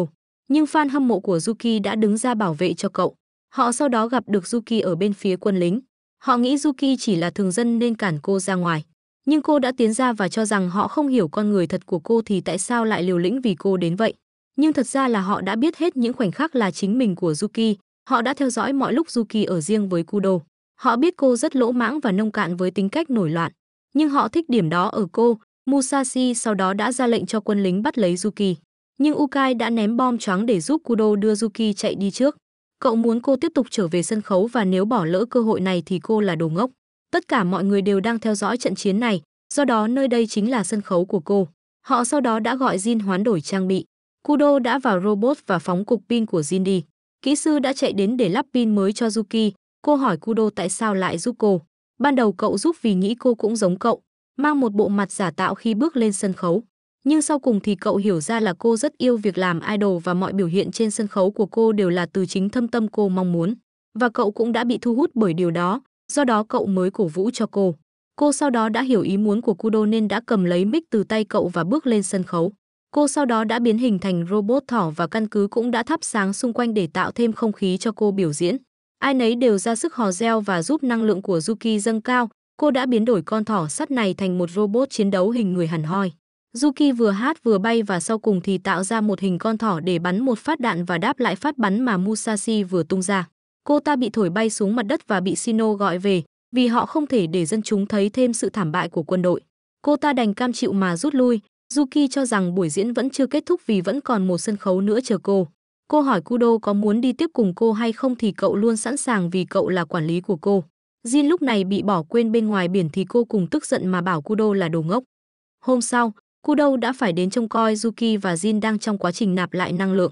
Nhưng fan hâm mộ của Yuki đã đứng ra bảo vệ cho cậu. Họ sau đó gặp được Yuki ở bên phía quân lính. Họ nghĩ Yuki chỉ là thường dân nên cản cô ra ngoài. Nhưng cô đã tiến ra và cho rằng họ không hiểu con người thật của cô thì tại sao lại liều lĩnh vì cô đến vậy. Nhưng thật ra là họ đã biết hết những khoảnh khắc là chính mình của Yuki. Họ đã theo dõi mọi lúc Yuki ở riêng với Kudo. Họ biết cô rất lỗ mãng và nông cạn với tính cách nổi loạn. Nhưng họ thích điểm đó ở cô. Musashi sau đó đã ra lệnh cho quân lính bắt lấy Yuki. Nhưng Ukai đã ném bom choáng để giúp Kudo đưa Yuki chạy đi trước. Cậu muốn cô tiếp tục trở về sân khấu và nếu bỏ lỡ cơ hội này thì cô là đồ ngốc. Tất cả mọi người đều đang theo dõi trận chiến này, do đó nơi đây chính là sân khấu của cô. Họ sau đó đã gọi Jin hoán đổi trang bị. Kudo đã vào robot và phóng cục pin của Jin đi. Kỹ sư đã chạy đến để lắp pin mới cho Yuki. Cô hỏi Kudo tại sao lại giúp cô. Ban đầu cậu giúp vì nghĩ cô cũng giống cậu, mang một bộ mặt giả tạo khi bước lên sân khấu nhưng sau cùng thì cậu hiểu ra là cô rất yêu việc làm idol và mọi biểu hiện trên sân khấu của cô đều là từ chính thâm tâm cô mong muốn. Và cậu cũng đã bị thu hút bởi điều đó, do đó cậu mới cổ vũ cho cô. Cô sau đó đã hiểu ý muốn của Kudo nên đã cầm lấy mic từ tay cậu và bước lên sân khấu. Cô sau đó đã biến hình thành robot thỏ và căn cứ cũng đã thắp sáng xung quanh để tạo thêm không khí cho cô biểu diễn. Ai nấy đều ra sức hò reo và giúp năng lượng của Yuki dâng cao, cô đã biến đổi con thỏ sắt này thành một robot chiến đấu hình người hẳn hoi. Yuki vừa hát vừa bay và sau cùng thì tạo ra một hình con thỏ để bắn một phát đạn và đáp lại phát bắn mà Musashi vừa tung ra. Cô ta bị thổi bay xuống mặt đất và bị Shino gọi về, vì họ không thể để dân chúng thấy thêm sự thảm bại của quân đội. Cô ta đành cam chịu mà rút lui, Yuki cho rằng buổi diễn vẫn chưa kết thúc vì vẫn còn một sân khấu nữa chờ cô. Cô hỏi Kudo có muốn đi tiếp cùng cô hay không thì cậu luôn sẵn sàng vì cậu là quản lý của cô. Jin lúc này bị bỏ quên bên ngoài biển thì cô cùng tức giận mà bảo Kudo là đồ ngốc. Hôm sau, Kudo đã phải đến trông coi Yuki và Jin đang trong quá trình nạp lại năng lượng.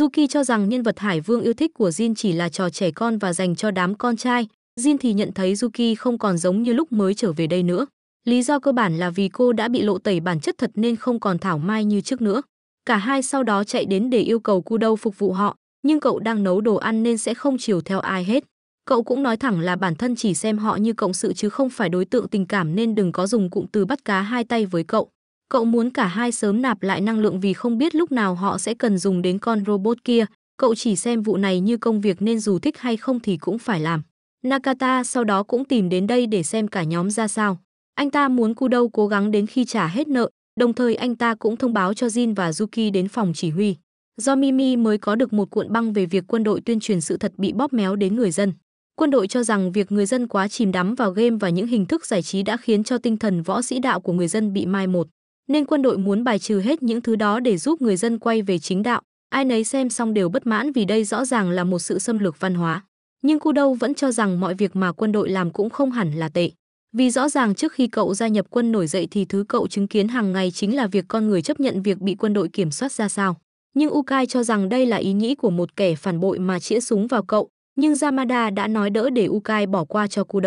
Yuki cho rằng nhân vật Hải Vương yêu thích của Jin chỉ là trò trẻ con và dành cho đám con trai. Jin thì nhận thấy Yuki không còn giống như lúc mới trở về đây nữa. Lý do cơ bản là vì cô đã bị lộ tẩy bản chất thật nên không còn thảo mai như trước nữa. Cả hai sau đó chạy đến để yêu cầu Kudo phục vụ họ, nhưng cậu đang nấu đồ ăn nên sẽ không chiều theo ai hết. Cậu cũng nói thẳng là bản thân chỉ xem họ như cộng sự chứ không phải đối tượng tình cảm nên đừng có dùng cụm từ bắt cá hai tay với cậu. Cậu muốn cả hai sớm nạp lại năng lượng vì không biết lúc nào họ sẽ cần dùng đến con robot kia. Cậu chỉ xem vụ này như công việc nên dù thích hay không thì cũng phải làm. Nakata sau đó cũng tìm đến đây để xem cả nhóm ra sao. Anh ta muốn Kudo cố gắng đến khi trả hết nợ, đồng thời anh ta cũng thông báo cho Jin và Yuki đến phòng chỉ huy. Do Mimi mới có được một cuộn băng về việc quân đội tuyên truyền sự thật bị bóp méo đến người dân. Quân đội cho rằng việc người dân quá chìm đắm vào game và những hình thức giải trí đã khiến cho tinh thần võ sĩ đạo của người dân bị mai một nên quân đội muốn bài trừ hết những thứ đó để giúp người dân quay về chính đạo. Ai nấy xem xong đều bất mãn vì đây rõ ràng là một sự xâm lược văn hóa. Nhưng Cu Đâu vẫn cho rằng mọi việc mà quân đội làm cũng không hẳn là tệ. Vì rõ ràng trước khi cậu gia nhập quân nổi dậy thì thứ cậu chứng kiến hàng ngày chính là việc con người chấp nhận việc bị quân đội kiểm soát ra sao. Nhưng Ukai cho rằng đây là ý nghĩ của một kẻ phản bội mà chĩa súng vào cậu, nhưng Yamada đã nói đỡ để Ukai bỏ qua cho Ku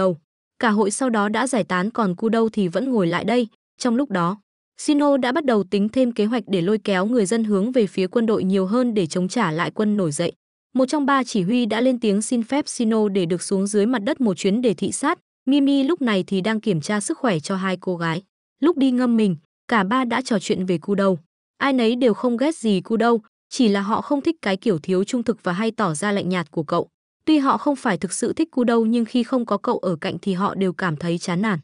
Cả hội sau đó đã giải tán còn Ku thì vẫn ngồi lại đây, trong lúc đó, Sino đã bắt đầu tính thêm kế hoạch để lôi kéo người dân hướng về phía quân đội nhiều hơn để chống trả lại quân nổi dậy. Một trong ba chỉ huy đã lên tiếng xin phép Sino để được xuống dưới mặt đất một chuyến để thị sát. Mimi lúc này thì đang kiểm tra sức khỏe cho hai cô gái. Lúc đi ngâm mình, cả ba đã trò chuyện về cu đâu. Ai nấy đều không ghét gì cu đâu, chỉ là họ không thích cái kiểu thiếu trung thực và hay tỏ ra lạnh nhạt của cậu. Tuy họ không phải thực sự thích cu đâu nhưng khi không có cậu ở cạnh thì họ đều cảm thấy chán nản.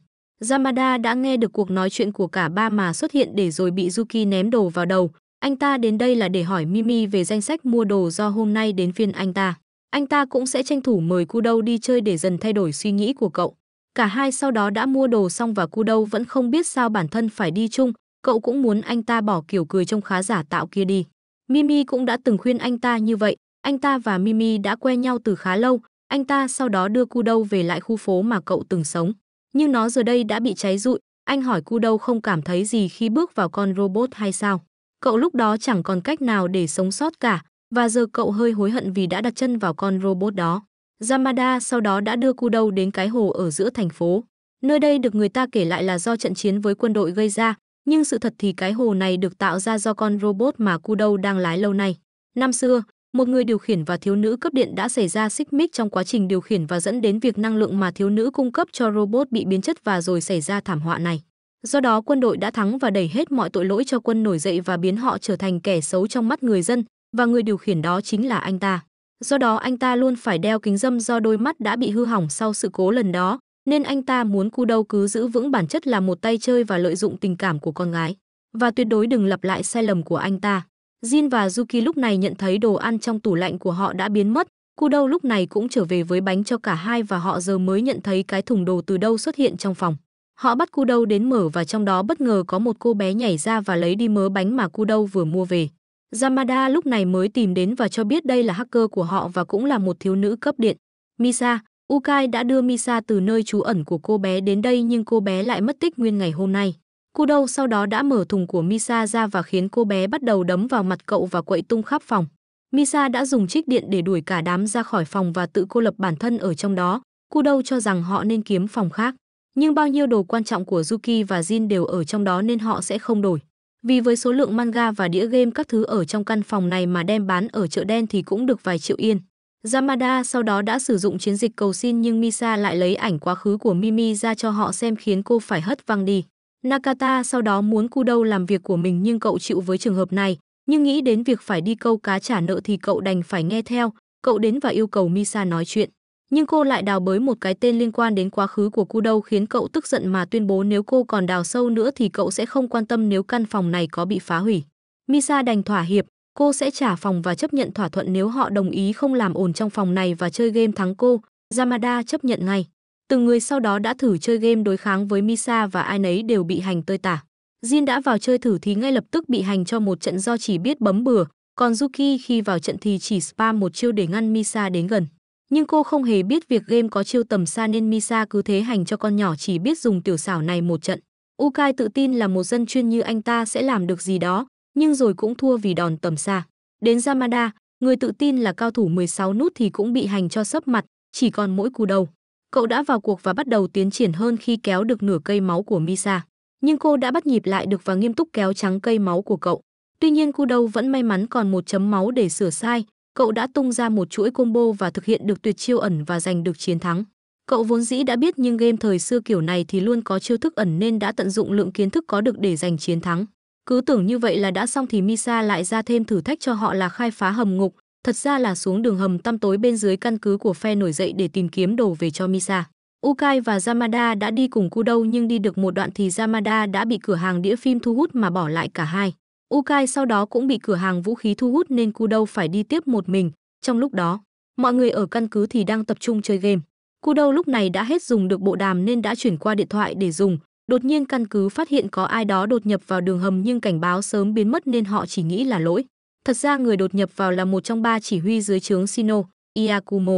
Yamada đã nghe được cuộc nói chuyện của cả ba mà xuất hiện để rồi bị Yuki ném đồ vào đầu. Anh ta đến đây là để hỏi Mimi về danh sách mua đồ do hôm nay đến phiên anh ta. Anh ta cũng sẽ tranh thủ mời Kudo đi chơi để dần thay đổi suy nghĩ của cậu. Cả hai sau đó đã mua đồ xong và Kudo vẫn không biết sao bản thân phải đi chung. Cậu cũng muốn anh ta bỏ kiểu cười trông khá giả tạo kia đi. Mimi cũng đã từng khuyên anh ta như vậy. Anh ta và Mimi đã quen nhau từ khá lâu. Anh ta sau đó đưa Kudo về lại khu phố mà cậu từng sống nhưng nó giờ đây đã bị cháy rụi. Anh hỏi cu đâu không cảm thấy gì khi bước vào con robot hay sao? Cậu lúc đó chẳng còn cách nào để sống sót cả, và giờ cậu hơi hối hận vì đã đặt chân vào con robot đó. Yamada sau đó đã đưa cu đâu đến cái hồ ở giữa thành phố. Nơi đây được người ta kể lại là do trận chiến với quân đội gây ra, nhưng sự thật thì cái hồ này được tạo ra do con robot mà cu đâu đang lái lâu nay. Năm xưa, một người điều khiển và thiếu nữ cấp điện đã xảy ra xích mích trong quá trình điều khiển và dẫn đến việc năng lượng mà thiếu nữ cung cấp cho robot bị biến chất và rồi xảy ra thảm họa này. Do đó quân đội đã thắng và đẩy hết mọi tội lỗi cho quân nổi dậy và biến họ trở thành kẻ xấu trong mắt người dân và người điều khiển đó chính là anh ta. Do đó anh ta luôn phải đeo kính dâm do đôi mắt đã bị hư hỏng sau sự cố lần đó, nên anh ta muốn cu đâu cứ giữ vững bản chất là một tay chơi và lợi dụng tình cảm của con gái. Và tuyệt đối đừng lặp lại sai lầm của anh ta. Jin và Yuki lúc này nhận thấy đồ ăn trong tủ lạnh của họ đã biến mất, Kudo lúc này cũng trở về với bánh cho cả hai và họ giờ mới nhận thấy cái thùng đồ từ đâu xuất hiện trong phòng. Họ bắt Kudo đến mở và trong đó bất ngờ có một cô bé nhảy ra và lấy đi mớ bánh mà Kudo vừa mua về. Yamada lúc này mới tìm đến và cho biết đây là hacker của họ và cũng là một thiếu nữ cấp điện. Misa, Ukai đã đưa Misa từ nơi trú ẩn của cô bé đến đây nhưng cô bé lại mất tích nguyên ngày hôm nay. Kudo sau đó đã mở thùng của Misa ra và khiến cô bé bắt đầu đấm vào mặt cậu và quậy tung khắp phòng. Misa đã dùng trích điện để đuổi cả đám ra khỏi phòng và tự cô lập bản thân ở trong đó. Kudo cho rằng họ nên kiếm phòng khác. Nhưng bao nhiêu đồ quan trọng của Yuki và Jin đều ở trong đó nên họ sẽ không đổi. Vì với số lượng manga và đĩa game các thứ ở trong căn phòng này mà đem bán ở chợ đen thì cũng được vài triệu yên. Yamada sau đó đã sử dụng chiến dịch cầu xin nhưng Misa lại lấy ảnh quá khứ của Mimi ra cho họ xem khiến cô phải hất văng đi. Nakata sau đó muốn Kudo làm việc của mình nhưng cậu chịu với trường hợp này, nhưng nghĩ đến việc phải đi câu cá trả nợ thì cậu đành phải nghe theo, cậu đến và yêu cầu Misa nói chuyện. Nhưng cô lại đào bới một cái tên liên quan đến quá khứ của Kudo khiến cậu tức giận mà tuyên bố nếu cô còn đào sâu nữa thì cậu sẽ không quan tâm nếu căn phòng này có bị phá hủy. Misa đành thỏa hiệp, cô sẽ trả phòng và chấp nhận thỏa thuận nếu họ đồng ý không làm ồn trong phòng này và chơi game thắng cô. Yamada chấp nhận ngay. Từng người sau đó đã thử chơi game đối kháng với Misa và ai nấy đều bị hành tơi tả. Jin đã vào chơi thử thì ngay lập tức bị hành cho một trận do chỉ biết bấm bừa, còn Yuki khi vào trận thì chỉ spam một chiêu để ngăn Misa đến gần. Nhưng cô không hề biết việc game có chiêu tầm xa nên Misa cứ thế hành cho con nhỏ chỉ biết dùng tiểu xảo này một trận. Ukai tự tin là một dân chuyên như anh ta sẽ làm được gì đó, nhưng rồi cũng thua vì đòn tầm xa. Đến Yamada, người tự tin là cao thủ 16 nút thì cũng bị hành cho sấp mặt, chỉ còn mỗi cú đầu. Cậu đã vào cuộc và bắt đầu tiến triển hơn khi kéo được nửa cây máu của Misa. Nhưng cô đã bắt nhịp lại được và nghiêm túc kéo trắng cây máu của cậu. Tuy nhiên đâu vẫn may mắn còn một chấm máu để sửa sai. Cậu đã tung ra một chuỗi combo và thực hiện được tuyệt chiêu ẩn và giành được chiến thắng. Cậu vốn dĩ đã biết nhưng game thời xưa kiểu này thì luôn có chiêu thức ẩn nên đã tận dụng lượng kiến thức có được để giành chiến thắng. Cứ tưởng như vậy là đã xong thì Misa lại ra thêm thử thách cho họ là khai phá hầm ngục, Thật ra là xuống đường hầm tăm tối bên dưới căn cứ của phe nổi dậy để tìm kiếm đồ về cho Misa. Ukai và Yamada đã đi cùng Kudo nhưng đi được một đoạn thì Yamada đã bị cửa hàng đĩa phim thu hút mà bỏ lại cả hai. Ukai sau đó cũng bị cửa hàng vũ khí thu hút nên Kudo phải đi tiếp một mình. Trong lúc đó, mọi người ở căn cứ thì đang tập trung chơi game. Kudo lúc này đã hết dùng được bộ đàm nên đã chuyển qua điện thoại để dùng. Đột nhiên căn cứ phát hiện có ai đó đột nhập vào đường hầm nhưng cảnh báo sớm biến mất nên họ chỉ nghĩ là lỗi. Thật ra người đột nhập vào là một trong ba chỉ huy dưới trướng Sino Iakumo.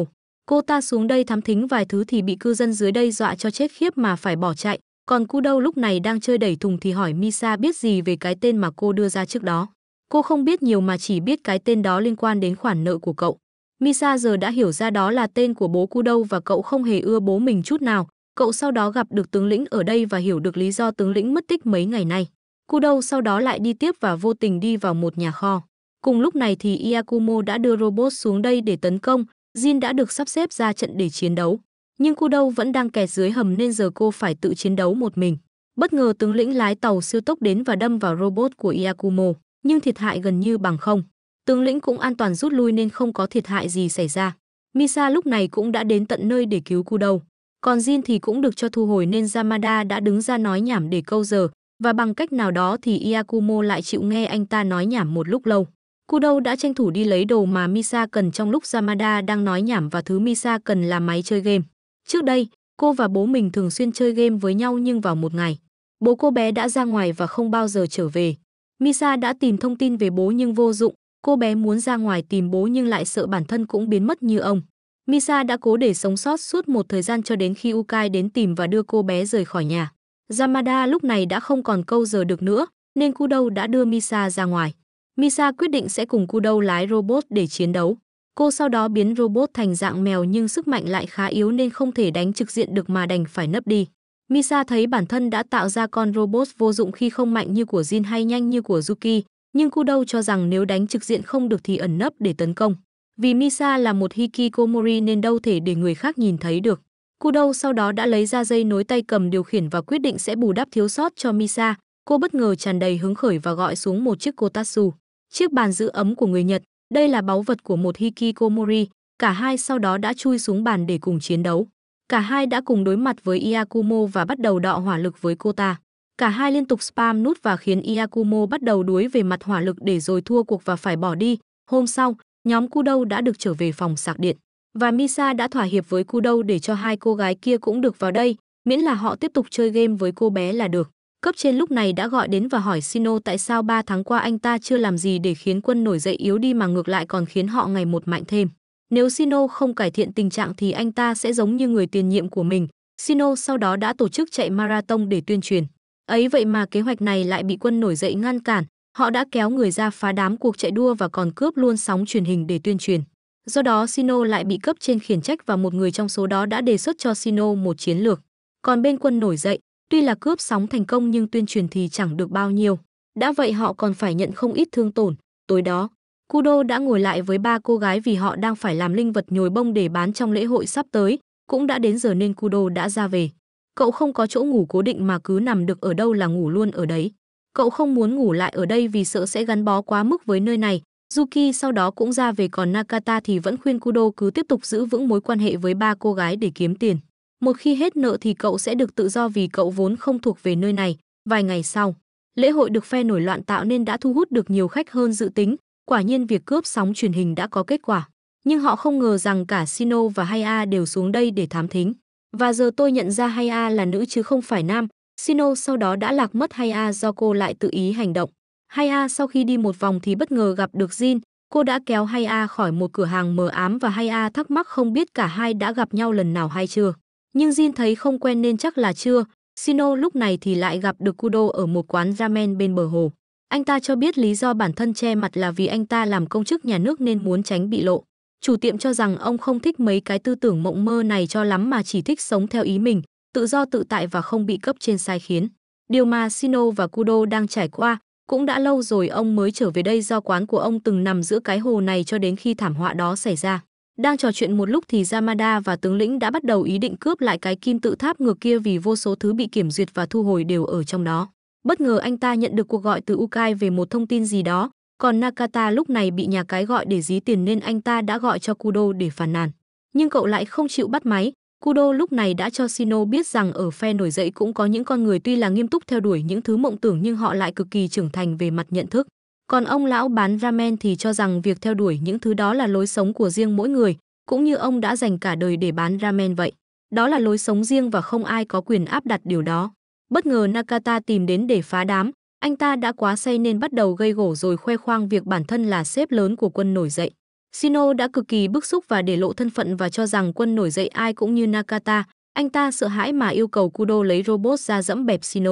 Cô ta xuống đây thám thính vài thứ thì bị cư dân dưới đây dọa cho chết khiếp mà phải bỏ chạy. Còn cu lúc này đang chơi đẩy thùng thì hỏi Misa biết gì về cái tên mà cô đưa ra trước đó. Cô không biết nhiều mà chỉ biết cái tên đó liên quan đến khoản nợ của cậu. Misa giờ đã hiểu ra đó là tên của bố cu và cậu không hề ưa bố mình chút nào. Cậu sau đó gặp được tướng lĩnh ở đây và hiểu được lý do tướng lĩnh mất tích mấy ngày nay. Cu sau đó lại đi tiếp và vô tình đi vào một nhà kho. Cùng lúc này thì Iakumo đã đưa robot xuống đây để tấn công, Jin đã được sắp xếp ra trận để chiến đấu. Nhưng cô vẫn đang kẹt dưới hầm nên giờ cô phải tự chiến đấu một mình. Bất ngờ tướng lĩnh lái tàu siêu tốc đến và đâm vào robot của Iakumo, nhưng thiệt hại gần như bằng không. Tướng lĩnh cũng an toàn rút lui nên không có thiệt hại gì xảy ra. Misa lúc này cũng đã đến tận nơi để cứu Kudo. Còn Jin thì cũng được cho thu hồi nên Yamada đã đứng ra nói nhảm để câu giờ, và bằng cách nào đó thì Iakumo lại chịu nghe anh ta nói nhảm một lúc lâu. Kudo đã tranh thủ đi lấy đồ mà Misa cần trong lúc Yamada đang nói nhảm và thứ Misa cần là máy chơi game. Trước đây, cô và bố mình thường xuyên chơi game với nhau nhưng vào một ngày, bố cô bé đã ra ngoài và không bao giờ trở về. Misa đã tìm thông tin về bố nhưng vô dụng, cô bé muốn ra ngoài tìm bố nhưng lại sợ bản thân cũng biến mất như ông. Misa đã cố để sống sót suốt một thời gian cho đến khi Ukai đến tìm và đưa cô bé rời khỏi nhà. Yamada lúc này đã không còn câu giờ được nữa, nên Kudo đã đưa Misa ra ngoài. Misa quyết định sẽ cùng Kudo lái robot để chiến đấu. Cô sau đó biến robot thành dạng mèo nhưng sức mạnh lại khá yếu nên không thể đánh trực diện được mà đành phải nấp đi. Misa thấy bản thân đã tạo ra con robot vô dụng khi không mạnh như của Jin hay nhanh như của Yuki, nhưng Kudo cho rằng nếu đánh trực diện không được thì ẩn nấp để tấn công. Vì Misa là một Hikikomori nên đâu thể để người khác nhìn thấy được. Kudo sau đó đã lấy ra dây nối tay cầm điều khiển và quyết định sẽ bù đắp thiếu sót cho Misa. Cô bất ngờ tràn đầy hứng khởi và gọi xuống một chiếc Kotatsu chiếc bàn giữ ấm của người Nhật, đây là báu vật của một Hikikomori, cả hai sau đó đã chui xuống bàn để cùng chiến đấu. Cả hai đã cùng đối mặt với Iakumo và bắt đầu đọ hỏa lực với cô ta. Cả hai liên tục spam nút và khiến Iakumo bắt đầu đuối về mặt hỏa lực để rồi thua cuộc và phải bỏ đi. Hôm sau, nhóm Kudo đã được trở về phòng sạc điện. Và Misa đã thỏa hiệp với Kudo để cho hai cô gái kia cũng được vào đây, miễn là họ tiếp tục chơi game với cô bé là được. Cấp trên lúc này đã gọi đến và hỏi Sino tại sao 3 tháng qua anh ta chưa làm gì để khiến quân nổi dậy yếu đi mà ngược lại còn khiến họ ngày một mạnh thêm. Nếu Sino không cải thiện tình trạng thì anh ta sẽ giống như người tiền nhiệm của mình. Sino sau đó đã tổ chức chạy marathon để tuyên truyền. Ấy vậy mà kế hoạch này lại bị quân nổi dậy ngăn cản. Họ đã kéo người ra phá đám cuộc chạy đua và còn cướp luôn sóng truyền hình để tuyên truyền. Do đó Sino lại bị cấp trên khiển trách và một người trong số đó đã đề xuất cho Sino một chiến lược. Còn bên quân nổi dậy, Tuy là cướp sóng thành công nhưng tuyên truyền thì chẳng được bao nhiêu. Đã vậy họ còn phải nhận không ít thương tổn. Tối đó, Kudo đã ngồi lại với ba cô gái vì họ đang phải làm linh vật nhồi bông để bán trong lễ hội sắp tới. Cũng đã đến giờ nên Kudo đã ra về. Cậu không có chỗ ngủ cố định mà cứ nằm được ở đâu là ngủ luôn ở đấy. Cậu không muốn ngủ lại ở đây vì sợ sẽ gắn bó quá mức với nơi này. Yuki sau đó cũng ra về còn Nakata thì vẫn khuyên Kudo cứ tiếp tục giữ vững mối quan hệ với ba cô gái để kiếm tiền. Một khi hết nợ thì cậu sẽ được tự do vì cậu vốn không thuộc về nơi này. Vài ngày sau, lễ hội được phe nổi loạn tạo nên đã thu hút được nhiều khách hơn dự tính. Quả nhiên việc cướp sóng truyền hình đã có kết quả. Nhưng họ không ngờ rằng cả Sino và Haya đều xuống đây để thám thính. Và giờ tôi nhận ra Haya là nữ chứ không phải nam. Sino sau đó đã lạc mất Haya do cô lại tự ý hành động. Haya sau khi đi một vòng thì bất ngờ gặp được Jin. Cô đã kéo Haya khỏi một cửa hàng mờ ám và Haya thắc mắc không biết cả hai đã gặp nhau lần nào hay chưa. Nhưng Jin thấy không quen nên chắc là chưa. Shino lúc này thì lại gặp được Kudo ở một quán ramen bên bờ hồ. Anh ta cho biết lý do bản thân che mặt là vì anh ta làm công chức nhà nước nên muốn tránh bị lộ. Chủ tiệm cho rằng ông không thích mấy cái tư tưởng mộng mơ này cho lắm mà chỉ thích sống theo ý mình, tự do tự tại và không bị cấp trên sai khiến. Điều mà Sino và Kudo đang trải qua, cũng đã lâu rồi ông mới trở về đây do quán của ông từng nằm giữa cái hồ này cho đến khi thảm họa đó xảy ra. Đang trò chuyện một lúc thì Yamada và tướng lĩnh đã bắt đầu ý định cướp lại cái kim tự tháp ngược kia vì vô số thứ bị kiểm duyệt và thu hồi đều ở trong đó. Bất ngờ anh ta nhận được cuộc gọi từ Ukai về một thông tin gì đó, còn Nakata lúc này bị nhà cái gọi để dí tiền nên anh ta đã gọi cho Kudo để phàn nàn. Nhưng cậu lại không chịu bắt máy, Kudo lúc này đã cho Shino biết rằng ở phe nổi dậy cũng có những con người tuy là nghiêm túc theo đuổi những thứ mộng tưởng nhưng họ lại cực kỳ trưởng thành về mặt nhận thức. Còn ông lão bán ramen thì cho rằng việc theo đuổi những thứ đó là lối sống của riêng mỗi người, cũng như ông đã dành cả đời để bán ramen vậy. Đó là lối sống riêng và không ai có quyền áp đặt điều đó. Bất ngờ Nakata tìm đến để phá đám, anh ta đã quá say nên bắt đầu gây gổ rồi khoe khoang việc bản thân là sếp lớn của quân nổi dậy. Shino đã cực kỳ bức xúc và để lộ thân phận và cho rằng quân nổi dậy ai cũng như Nakata, anh ta sợ hãi mà yêu cầu Kudo lấy robot ra dẫm bẹp Shino.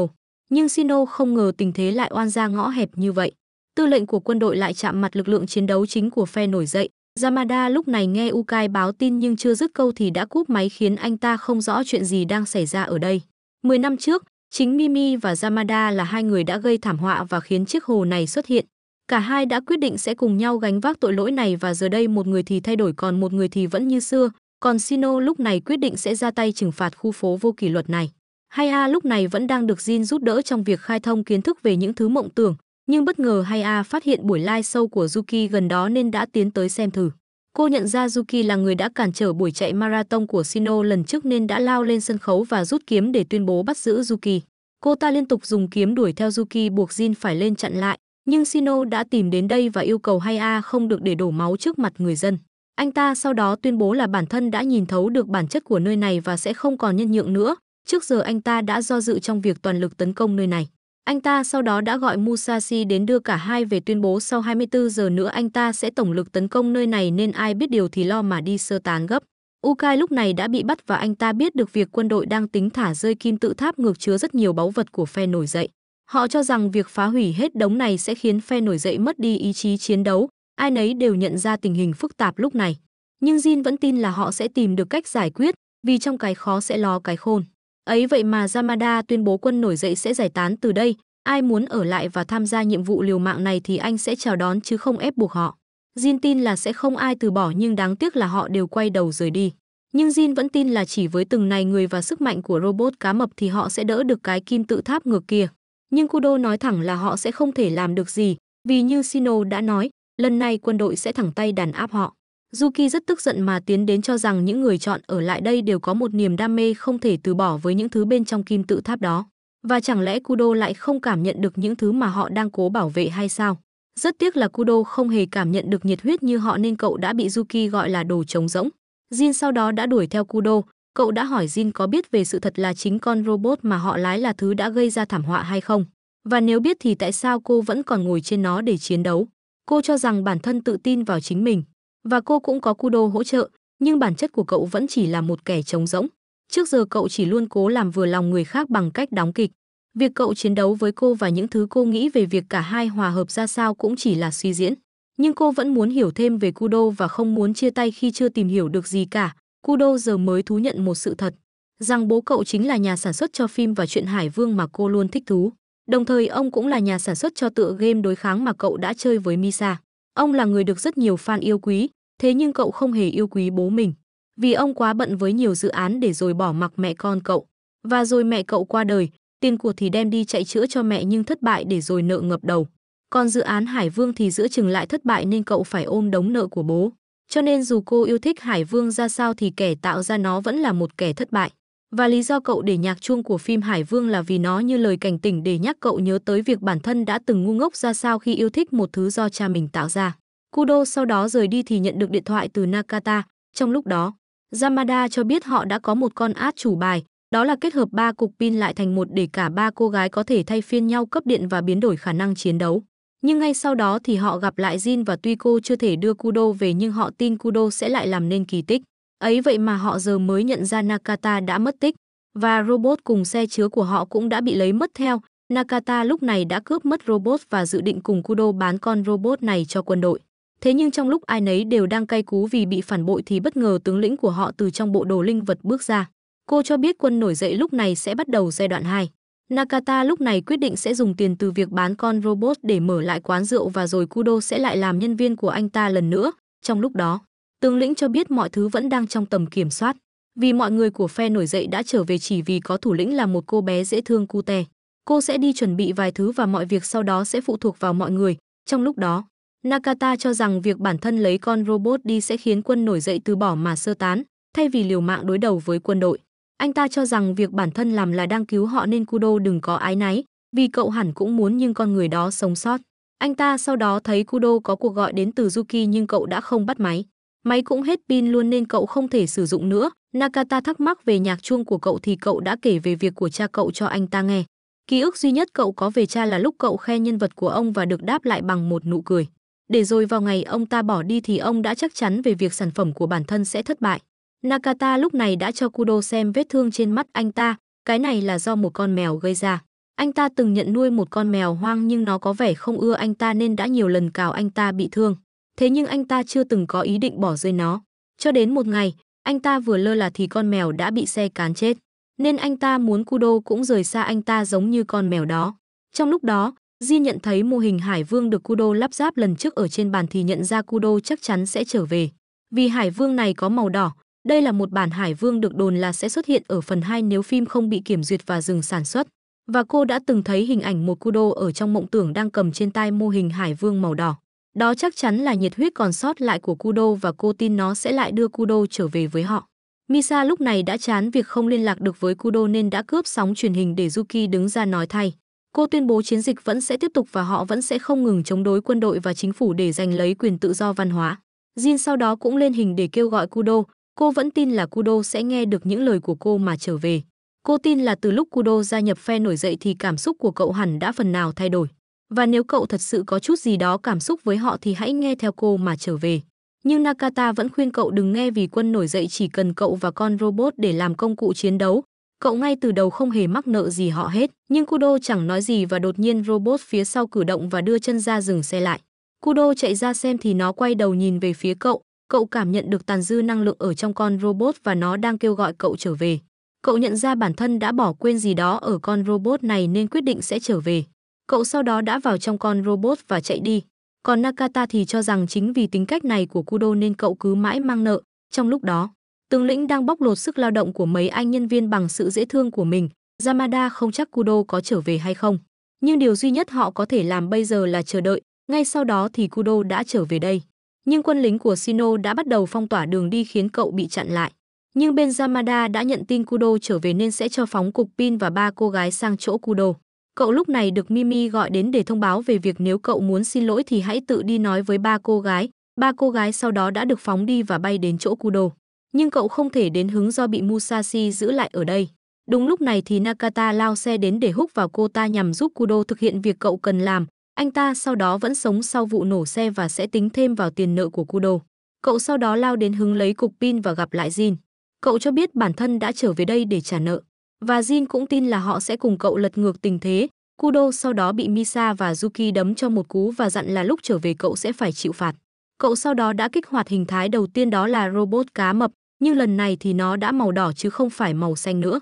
Nhưng Shino không ngờ tình thế lại oan ra ngõ hẹp như vậy tư lệnh của quân đội lại chạm mặt lực lượng chiến đấu chính của phe nổi dậy. Yamada lúc này nghe Ukai báo tin nhưng chưa dứt câu thì đã cúp máy khiến anh ta không rõ chuyện gì đang xảy ra ở đây. Mười năm trước, chính Mimi và Yamada là hai người đã gây thảm họa và khiến chiếc hồ này xuất hiện. Cả hai đã quyết định sẽ cùng nhau gánh vác tội lỗi này và giờ đây một người thì thay đổi còn một người thì vẫn như xưa, còn Sino lúc này quyết định sẽ ra tay trừng phạt khu phố vô kỷ luật này. Haya lúc này vẫn đang được Jin giúp đỡ trong việc khai thông kiến thức về những thứ mộng tưởng, nhưng bất ngờ Haya phát hiện buổi live show của Yuki gần đó nên đã tiến tới xem thử. Cô nhận ra Yuki là người đã cản trở buổi chạy marathon của Shino lần trước nên đã lao lên sân khấu và rút kiếm để tuyên bố bắt giữ Yuki. Cô ta liên tục dùng kiếm đuổi theo Yuki buộc Jin phải lên chặn lại, nhưng Shino đã tìm đến đây và yêu cầu Haya không được để đổ máu trước mặt người dân. Anh ta sau đó tuyên bố là bản thân đã nhìn thấu được bản chất của nơi này và sẽ không còn nhân nhượng nữa. Trước giờ anh ta đã do dự trong việc toàn lực tấn công nơi này. Anh ta sau đó đã gọi Musashi đến đưa cả hai về tuyên bố sau 24 giờ nữa anh ta sẽ tổng lực tấn công nơi này nên ai biết điều thì lo mà đi sơ tán gấp. Ukai lúc này đã bị bắt và anh ta biết được việc quân đội đang tính thả rơi kim tự tháp ngược chứa rất nhiều báu vật của phe nổi dậy. Họ cho rằng việc phá hủy hết đống này sẽ khiến phe nổi dậy mất đi ý chí chiến đấu, ai nấy đều nhận ra tình hình phức tạp lúc này. Nhưng Jin vẫn tin là họ sẽ tìm được cách giải quyết, vì trong cái khó sẽ lo cái khôn. Ấy vậy mà Yamada tuyên bố quân nổi dậy sẽ giải tán từ đây, ai muốn ở lại và tham gia nhiệm vụ liều mạng này thì anh sẽ chào đón chứ không ép buộc họ. Jin tin là sẽ không ai từ bỏ nhưng đáng tiếc là họ đều quay đầu rời đi. Nhưng Jin vẫn tin là chỉ với từng này người và sức mạnh của robot cá mập thì họ sẽ đỡ được cái kim tự tháp ngược kia. Nhưng Kudo nói thẳng là họ sẽ không thể làm được gì, vì như Shino đã nói, lần này quân đội sẽ thẳng tay đàn áp họ. Yuki rất tức giận mà tiến đến cho rằng những người chọn ở lại đây đều có một niềm đam mê không thể từ bỏ với những thứ bên trong kim tự tháp đó. Và chẳng lẽ Kudo lại không cảm nhận được những thứ mà họ đang cố bảo vệ hay sao? Rất tiếc là Kudo không hề cảm nhận được nhiệt huyết như họ nên cậu đã bị Yuki gọi là đồ trống rỗng. Jin sau đó đã đuổi theo Kudo, cậu đã hỏi Jin có biết về sự thật là chính con robot mà họ lái là thứ đã gây ra thảm họa hay không. Và nếu biết thì tại sao cô vẫn còn ngồi trên nó để chiến đấu? Cô cho rằng bản thân tự tin vào chính mình và cô cũng có Kudo hỗ trợ, nhưng bản chất của cậu vẫn chỉ là một kẻ trống rỗng. Trước giờ cậu chỉ luôn cố làm vừa lòng người khác bằng cách đóng kịch. Việc cậu chiến đấu với cô và những thứ cô nghĩ về việc cả hai hòa hợp ra sao cũng chỉ là suy diễn. Nhưng cô vẫn muốn hiểu thêm về Kudo và không muốn chia tay khi chưa tìm hiểu được gì cả. Kudo giờ mới thú nhận một sự thật, rằng bố cậu chính là nhà sản xuất cho phim và truyện Hải Vương mà cô luôn thích thú. Đồng thời ông cũng là nhà sản xuất cho tựa game đối kháng mà cậu đã chơi với Misa. Ông là người được rất nhiều fan yêu quý, thế nhưng cậu không hề yêu quý bố mình. Vì ông quá bận với nhiều dự án để rồi bỏ mặc mẹ con cậu. Và rồi mẹ cậu qua đời, tiền của thì đem đi chạy chữa cho mẹ nhưng thất bại để rồi nợ ngập đầu. Còn dự án Hải Vương thì giữa chừng lại thất bại nên cậu phải ôm đống nợ của bố. Cho nên dù cô yêu thích Hải Vương ra sao thì kẻ tạo ra nó vẫn là một kẻ thất bại. Và lý do cậu để nhạc chuông của phim Hải Vương là vì nó như lời cảnh tỉnh để nhắc cậu nhớ tới việc bản thân đã từng ngu ngốc ra sao khi yêu thích một thứ do cha mình tạo ra. Kudo sau đó rời đi thì nhận được điện thoại từ Nakata. Trong lúc đó, Yamada cho biết họ đã có một con át chủ bài, đó là kết hợp ba cục pin lại thành một để cả ba cô gái có thể thay phiên nhau cấp điện và biến đổi khả năng chiến đấu. Nhưng ngay sau đó thì họ gặp lại Jin và tuy cô chưa thể đưa Kudo về nhưng họ tin Kudo sẽ lại làm nên kỳ tích. Ấy vậy mà họ giờ mới nhận ra Nakata đã mất tích, và robot cùng xe chứa của họ cũng đã bị lấy mất theo. Nakata lúc này đã cướp mất robot và dự định cùng Kudo bán con robot này cho quân đội. Thế nhưng trong lúc ai nấy đều đang cay cú vì bị phản bội thì bất ngờ tướng lĩnh của họ từ trong bộ đồ linh vật bước ra. Cô cho biết quân nổi dậy lúc này sẽ bắt đầu giai đoạn 2. Nakata lúc này quyết định sẽ dùng tiền từ việc bán con robot để mở lại quán rượu và rồi Kudo sẽ lại làm nhân viên của anh ta lần nữa. Trong lúc đó, Tướng lĩnh cho biết mọi thứ vẫn đang trong tầm kiểm soát, vì mọi người của phe nổi dậy đã trở về chỉ vì có thủ lĩnh là một cô bé dễ thương cute. Cô sẽ đi chuẩn bị vài thứ và mọi việc sau đó sẽ phụ thuộc vào mọi người. Trong lúc đó, Nakata cho rằng việc bản thân lấy con robot đi sẽ khiến quân nổi dậy từ bỏ mà sơ tán, thay vì liều mạng đối đầu với quân đội. Anh ta cho rằng việc bản thân làm là đang cứu họ nên Kudo đừng có ái náy, vì cậu hẳn cũng muốn nhưng con người đó sống sót. Anh ta sau đó thấy Kudo có cuộc gọi đến từ Yuki nhưng cậu đã không bắt máy. Máy cũng hết pin luôn nên cậu không thể sử dụng nữa. Nakata thắc mắc về nhạc chuông của cậu thì cậu đã kể về việc của cha cậu cho anh ta nghe. Ký ức duy nhất cậu có về cha là lúc cậu khen nhân vật của ông và được đáp lại bằng một nụ cười. Để rồi vào ngày ông ta bỏ đi thì ông đã chắc chắn về việc sản phẩm của bản thân sẽ thất bại. Nakata lúc này đã cho Kudo xem vết thương trên mắt anh ta, cái này là do một con mèo gây ra. Anh ta từng nhận nuôi một con mèo hoang nhưng nó có vẻ không ưa anh ta nên đã nhiều lần cào anh ta bị thương thế nhưng anh ta chưa từng có ý định bỏ rơi nó. Cho đến một ngày, anh ta vừa lơ là thì con mèo đã bị xe cán chết, nên anh ta muốn Kudo cũng rời xa anh ta giống như con mèo đó. Trong lúc đó, Di nhận thấy mô hình Hải Vương được Kudo lắp ráp lần trước ở trên bàn thì nhận ra Kudo chắc chắn sẽ trở về. Vì Hải Vương này có màu đỏ, đây là một bản Hải Vương được đồn là sẽ xuất hiện ở phần 2 nếu phim không bị kiểm duyệt và dừng sản xuất. Và cô đã từng thấy hình ảnh một Kudo ở trong mộng tưởng đang cầm trên tay mô hình Hải Vương màu đỏ. Đó chắc chắn là nhiệt huyết còn sót lại của Kudo và cô tin nó sẽ lại đưa Kudo trở về với họ. Misa lúc này đã chán việc không liên lạc được với Kudo nên đã cướp sóng truyền hình để Yuki đứng ra nói thay. Cô tuyên bố chiến dịch vẫn sẽ tiếp tục và họ vẫn sẽ không ngừng chống đối quân đội và chính phủ để giành lấy quyền tự do văn hóa. Jin sau đó cũng lên hình để kêu gọi Kudo. Cô vẫn tin là Kudo sẽ nghe được những lời của cô mà trở về. Cô tin là từ lúc Kudo gia nhập phe nổi dậy thì cảm xúc của cậu hẳn đã phần nào thay đổi. Và nếu cậu thật sự có chút gì đó cảm xúc với họ thì hãy nghe theo cô mà trở về. Nhưng Nakata vẫn khuyên cậu đừng nghe vì quân nổi dậy chỉ cần cậu và con robot để làm công cụ chiến đấu. Cậu ngay từ đầu không hề mắc nợ gì họ hết, nhưng Kudo chẳng nói gì và đột nhiên robot phía sau cử động và đưa chân ra dừng xe lại. Kudo chạy ra xem thì nó quay đầu nhìn về phía cậu, cậu cảm nhận được tàn dư năng lượng ở trong con robot và nó đang kêu gọi cậu trở về. Cậu nhận ra bản thân đã bỏ quên gì đó ở con robot này nên quyết định sẽ trở về. Cậu sau đó đã vào trong con robot và chạy đi. Còn Nakata thì cho rằng chính vì tính cách này của Kudo nên cậu cứ mãi mang nợ. Trong lúc đó, tướng lĩnh đang bóc lột sức lao động của mấy anh nhân viên bằng sự dễ thương của mình. Yamada không chắc Kudo có trở về hay không. Nhưng điều duy nhất họ có thể làm bây giờ là chờ đợi. Ngay sau đó thì Kudo đã trở về đây. Nhưng quân lính của Sino đã bắt đầu phong tỏa đường đi khiến cậu bị chặn lại. Nhưng bên Yamada đã nhận tin Kudo trở về nên sẽ cho phóng cục pin và ba cô gái sang chỗ Kudo. Cậu lúc này được Mimi gọi đến để thông báo về việc nếu cậu muốn xin lỗi thì hãy tự đi nói với ba cô gái. Ba cô gái sau đó đã được phóng đi và bay đến chỗ Kudo. Nhưng cậu không thể đến hứng do bị Musashi giữ lại ở đây. Đúng lúc này thì Nakata lao xe đến để húc vào cô ta nhằm giúp Kudo thực hiện việc cậu cần làm. Anh ta sau đó vẫn sống sau vụ nổ xe và sẽ tính thêm vào tiền nợ của Kudo. Cậu sau đó lao đến hứng lấy cục pin và gặp lại Jin. Cậu cho biết bản thân đã trở về đây để trả nợ. Và Jin cũng tin là họ sẽ cùng cậu lật ngược tình thế. Kudo sau đó bị Misa và Yuki đấm cho một cú và dặn là lúc trở về cậu sẽ phải chịu phạt. Cậu sau đó đã kích hoạt hình thái đầu tiên đó là robot cá mập, nhưng lần này thì nó đã màu đỏ chứ không phải màu xanh nữa.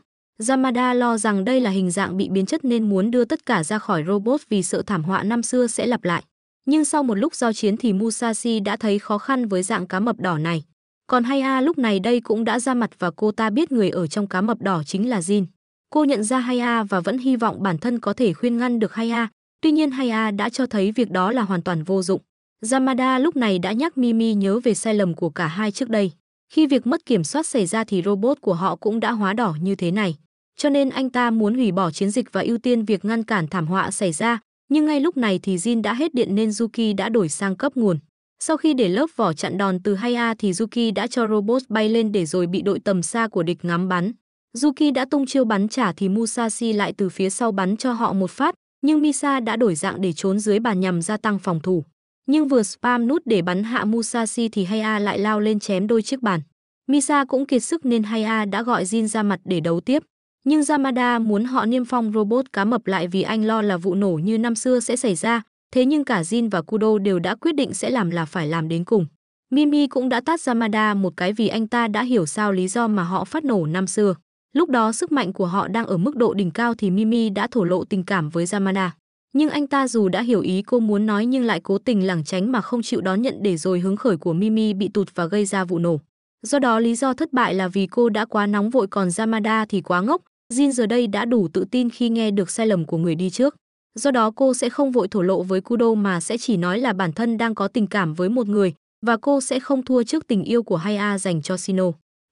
Yamada lo rằng đây là hình dạng bị biến chất nên muốn đưa tất cả ra khỏi robot vì sợ thảm họa năm xưa sẽ lặp lại. Nhưng sau một lúc giao chiến thì Musashi đã thấy khó khăn với dạng cá mập đỏ này. Còn hay A lúc này đây cũng đã ra mặt và cô ta biết người ở trong cá mập đỏ chính là Jin. Cô nhận ra hay A và vẫn hy vọng bản thân có thể khuyên ngăn được hay A, tuy nhiên hay A đã cho thấy việc đó là hoàn toàn vô dụng. Yamada lúc này đã nhắc Mimi nhớ về sai lầm của cả hai trước đây. Khi việc mất kiểm soát xảy ra thì robot của họ cũng đã hóa đỏ như thế này. Cho nên anh ta muốn hủy bỏ chiến dịch và ưu tiên việc ngăn cản thảm họa xảy ra, nhưng ngay lúc này thì Jin đã hết điện nên Yuki đã đổi sang cấp nguồn. Sau khi để lớp vỏ chặn đòn từ Haya thì Yuki đã cho robot bay lên để rồi bị đội tầm xa của địch ngắm bắn. Yuki đã tung chiêu bắn trả thì Musashi lại từ phía sau bắn cho họ một phát, nhưng Misa đã đổi dạng để trốn dưới bàn nhằm gia tăng phòng thủ. Nhưng vừa spam nút để bắn hạ Musashi thì Haya lại lao lên chém đôi chiếc bàn. Misa cũng kiệt sức nên Haya đã gọi Jin ra mặt để đấu tiếp. Nhưng Yamada muốn họ niêm phong robot cá mập lại vì anh lo là vụ nổ như năm xưa sẽ xảy ra, Thế nhưng cả Jin và Kudo đều đã quyết định sẽ làm là phải làm đến cùng. Mimi cũng đã tát Yamada một cái vì anh ta đã hiểu sao lý do mà họ phát nổ năm xưa. Lúc đó sức mạnh của họ đang ở mức độ đỉnh cao thì Mimi đã thổ lộ tình cảm với Yamada. Nhưng anh ta dù đã hiểu ý cô muốn nói nhưng lại cố tình lảng tránh mà không chịu đón nhận để rồi hứng khởi của Mimi bị tụt và gây ra vụ nổ. Do đó lý do thất bại là vì cô đã quá nóng vội còn Yamada thì quá ngốc. Jin giờ đây đã đủ tự tin khi nghe được sai lầm của người đi trước do đó cô sẽ không vội thổ lộ với Kudo mà sẽ chỉ nói là bản thân đang có tình cảm với một người và cô sẽ không thua trước tình yêu của Haya dành cho Sino.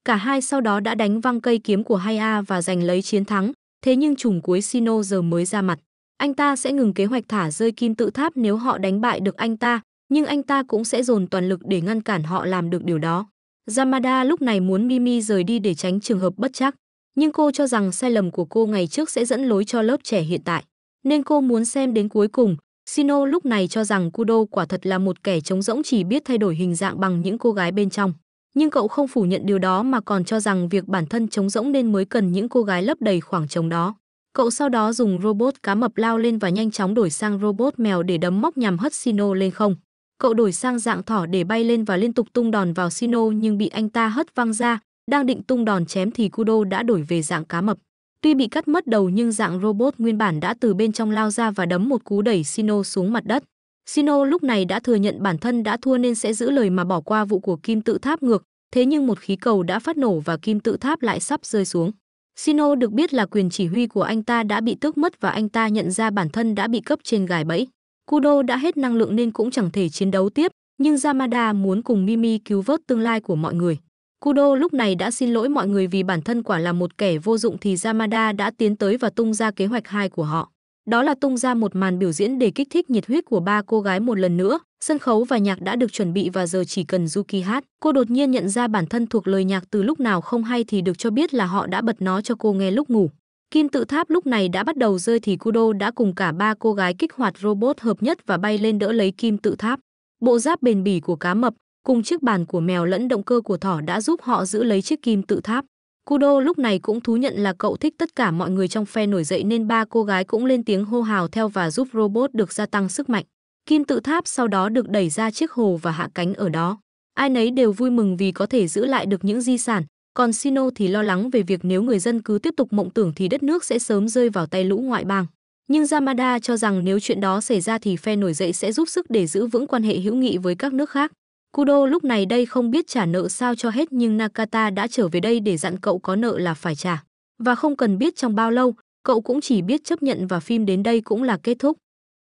Cả hai sau đó đã đánh văng cây kiếm của Haya và giành lấy chiến thắng, thế nhưng trùng cuối Sino giờ mới ra mặt. Anh ta sẽ ngừng kế hoạch thả rơi kim tự tháp nếu họ đánh bại được anh ta, nhưng anh ta cũng sẽ dồn toàn lực để ngăn cản họ làm được điều đó. Yamada lúc này muốn Mimi rời đi để tránh trường hợp bất chắc, nhưng cô cho rằng sai lầm của cô ngày trước sẽ dẫn lối cho lớp trẻ hiện tại nên cô muốn xem đến cuối cùng. Sino lúc này cho rằng Kudo quả thật là một kẻ trống rỗng chỉ biết thay đổi hình dạng bằng những cô gái bên trong. Nhưng cậu không phủ nhận điều đó mà còn cho rằng việc bản thân trống rỗng nên mới cần những cô gái lấp đầy khoảng trống đó. Cậu sau đó dùng robot cá mập lao lên và nhanh chóng đổi sang robot mèo để đấm móc nhằm hất Sino lên không. Cậu đổi sang dạng thỏ để bay lên và liên tục tung đòn vào Sino nhưng bị anh ta hất văng ra. Đang định tung đòn chém thì Kudo đã đổi về dạng cá mập. Tuy bị cắt mất đầu nhưng dạng robot nguyên bản đã từ bên trong lao ra và đấm một cú đẩy Sino xuống mặt đất. Sino lúc này đã thừa nhận bản thân đã thua nên sẽ giữ lời mà bỏ qua vụ của kim tự tháp ngược, thế nhưng một khí cầu đã phát nổ và kim tự tháp lại sắp rơi xuống. Sino được biết là quyền chỉ huy của anh ta đã bị tước mất và anh ta nhận ra bản thân đã bị cấp trên gài bẫy. Kudo đã hết năng lượng nên cũng chẳng thể chiến đấu tiếp, nhưng Yamada muốn cùng Mimi cứu vớt tương lai của mọi người. Kudo lúc này đã xin lỗi mọi người vì bản thân quả là một kẻ vô dụng thì Yamada đã tiến tới và tung ra kế hoạch hai của họ. Đó là tung ra một màn biểu diễn để kích thích nhiệt huyết của ba cô gái một lần nữa. Sân khấu và nhạc đã được chuẩn bị và giờ chỉ cần Yuki hát. Cô đột nhiên nhận ra bản thân thuộc lời nhạc từ lúc nào không hay thì được cho biết là họ đã bật nó cho cô nghe lúc ngủ. Kim tự tháp lúc này đã bắt đầu rơi thì Kudo đã cùng cả ba cô gái kích hoạt robot hợp nhất và bay lên đỡ lấy kim tự tháp. Bộ giáp bền bỉ của cá mập, Cùng chiếc bàn của mèo lẫn động cơ của thỏ đã giúp họ giữ lấy chiếc kim tự tháp. Kudo lúc này cũng thú nhận là cậu thích tất cả mọi người trong phe nổi dậy nên ba cô gái cũng lên tiếng hô hào theo và giúp robot được gia tăng sức mạnh. Kim tự tháp sau đó được đẩy ra chiếc hồ và hạ cánh ở đó. Ai nấy đều vui mừng vì có thể giữ lại được những di sản, còn Sino thì lo lắng về việc nếu người dân cứ tiếp tục mộng tưởng thì đất nước sẽ sớm rơi vào tay lũ ngoại bang. Nhưng Yamada cho rằng nếu chuyện đó xảy ra thì phe nổi dậy sẽ giúp sức để giữ vững quan hệ hữu nghị với các nước khác. Kudo lúc này đây không biết trả nợ sao cho hết nhưng Nakata đã trở về đây để dặn cậu có nợ là phải trả. Và không cần biết trong bao lâu, cậu cũng chỉ biết chấp nhận và phim đến đây cũng là kết thúc.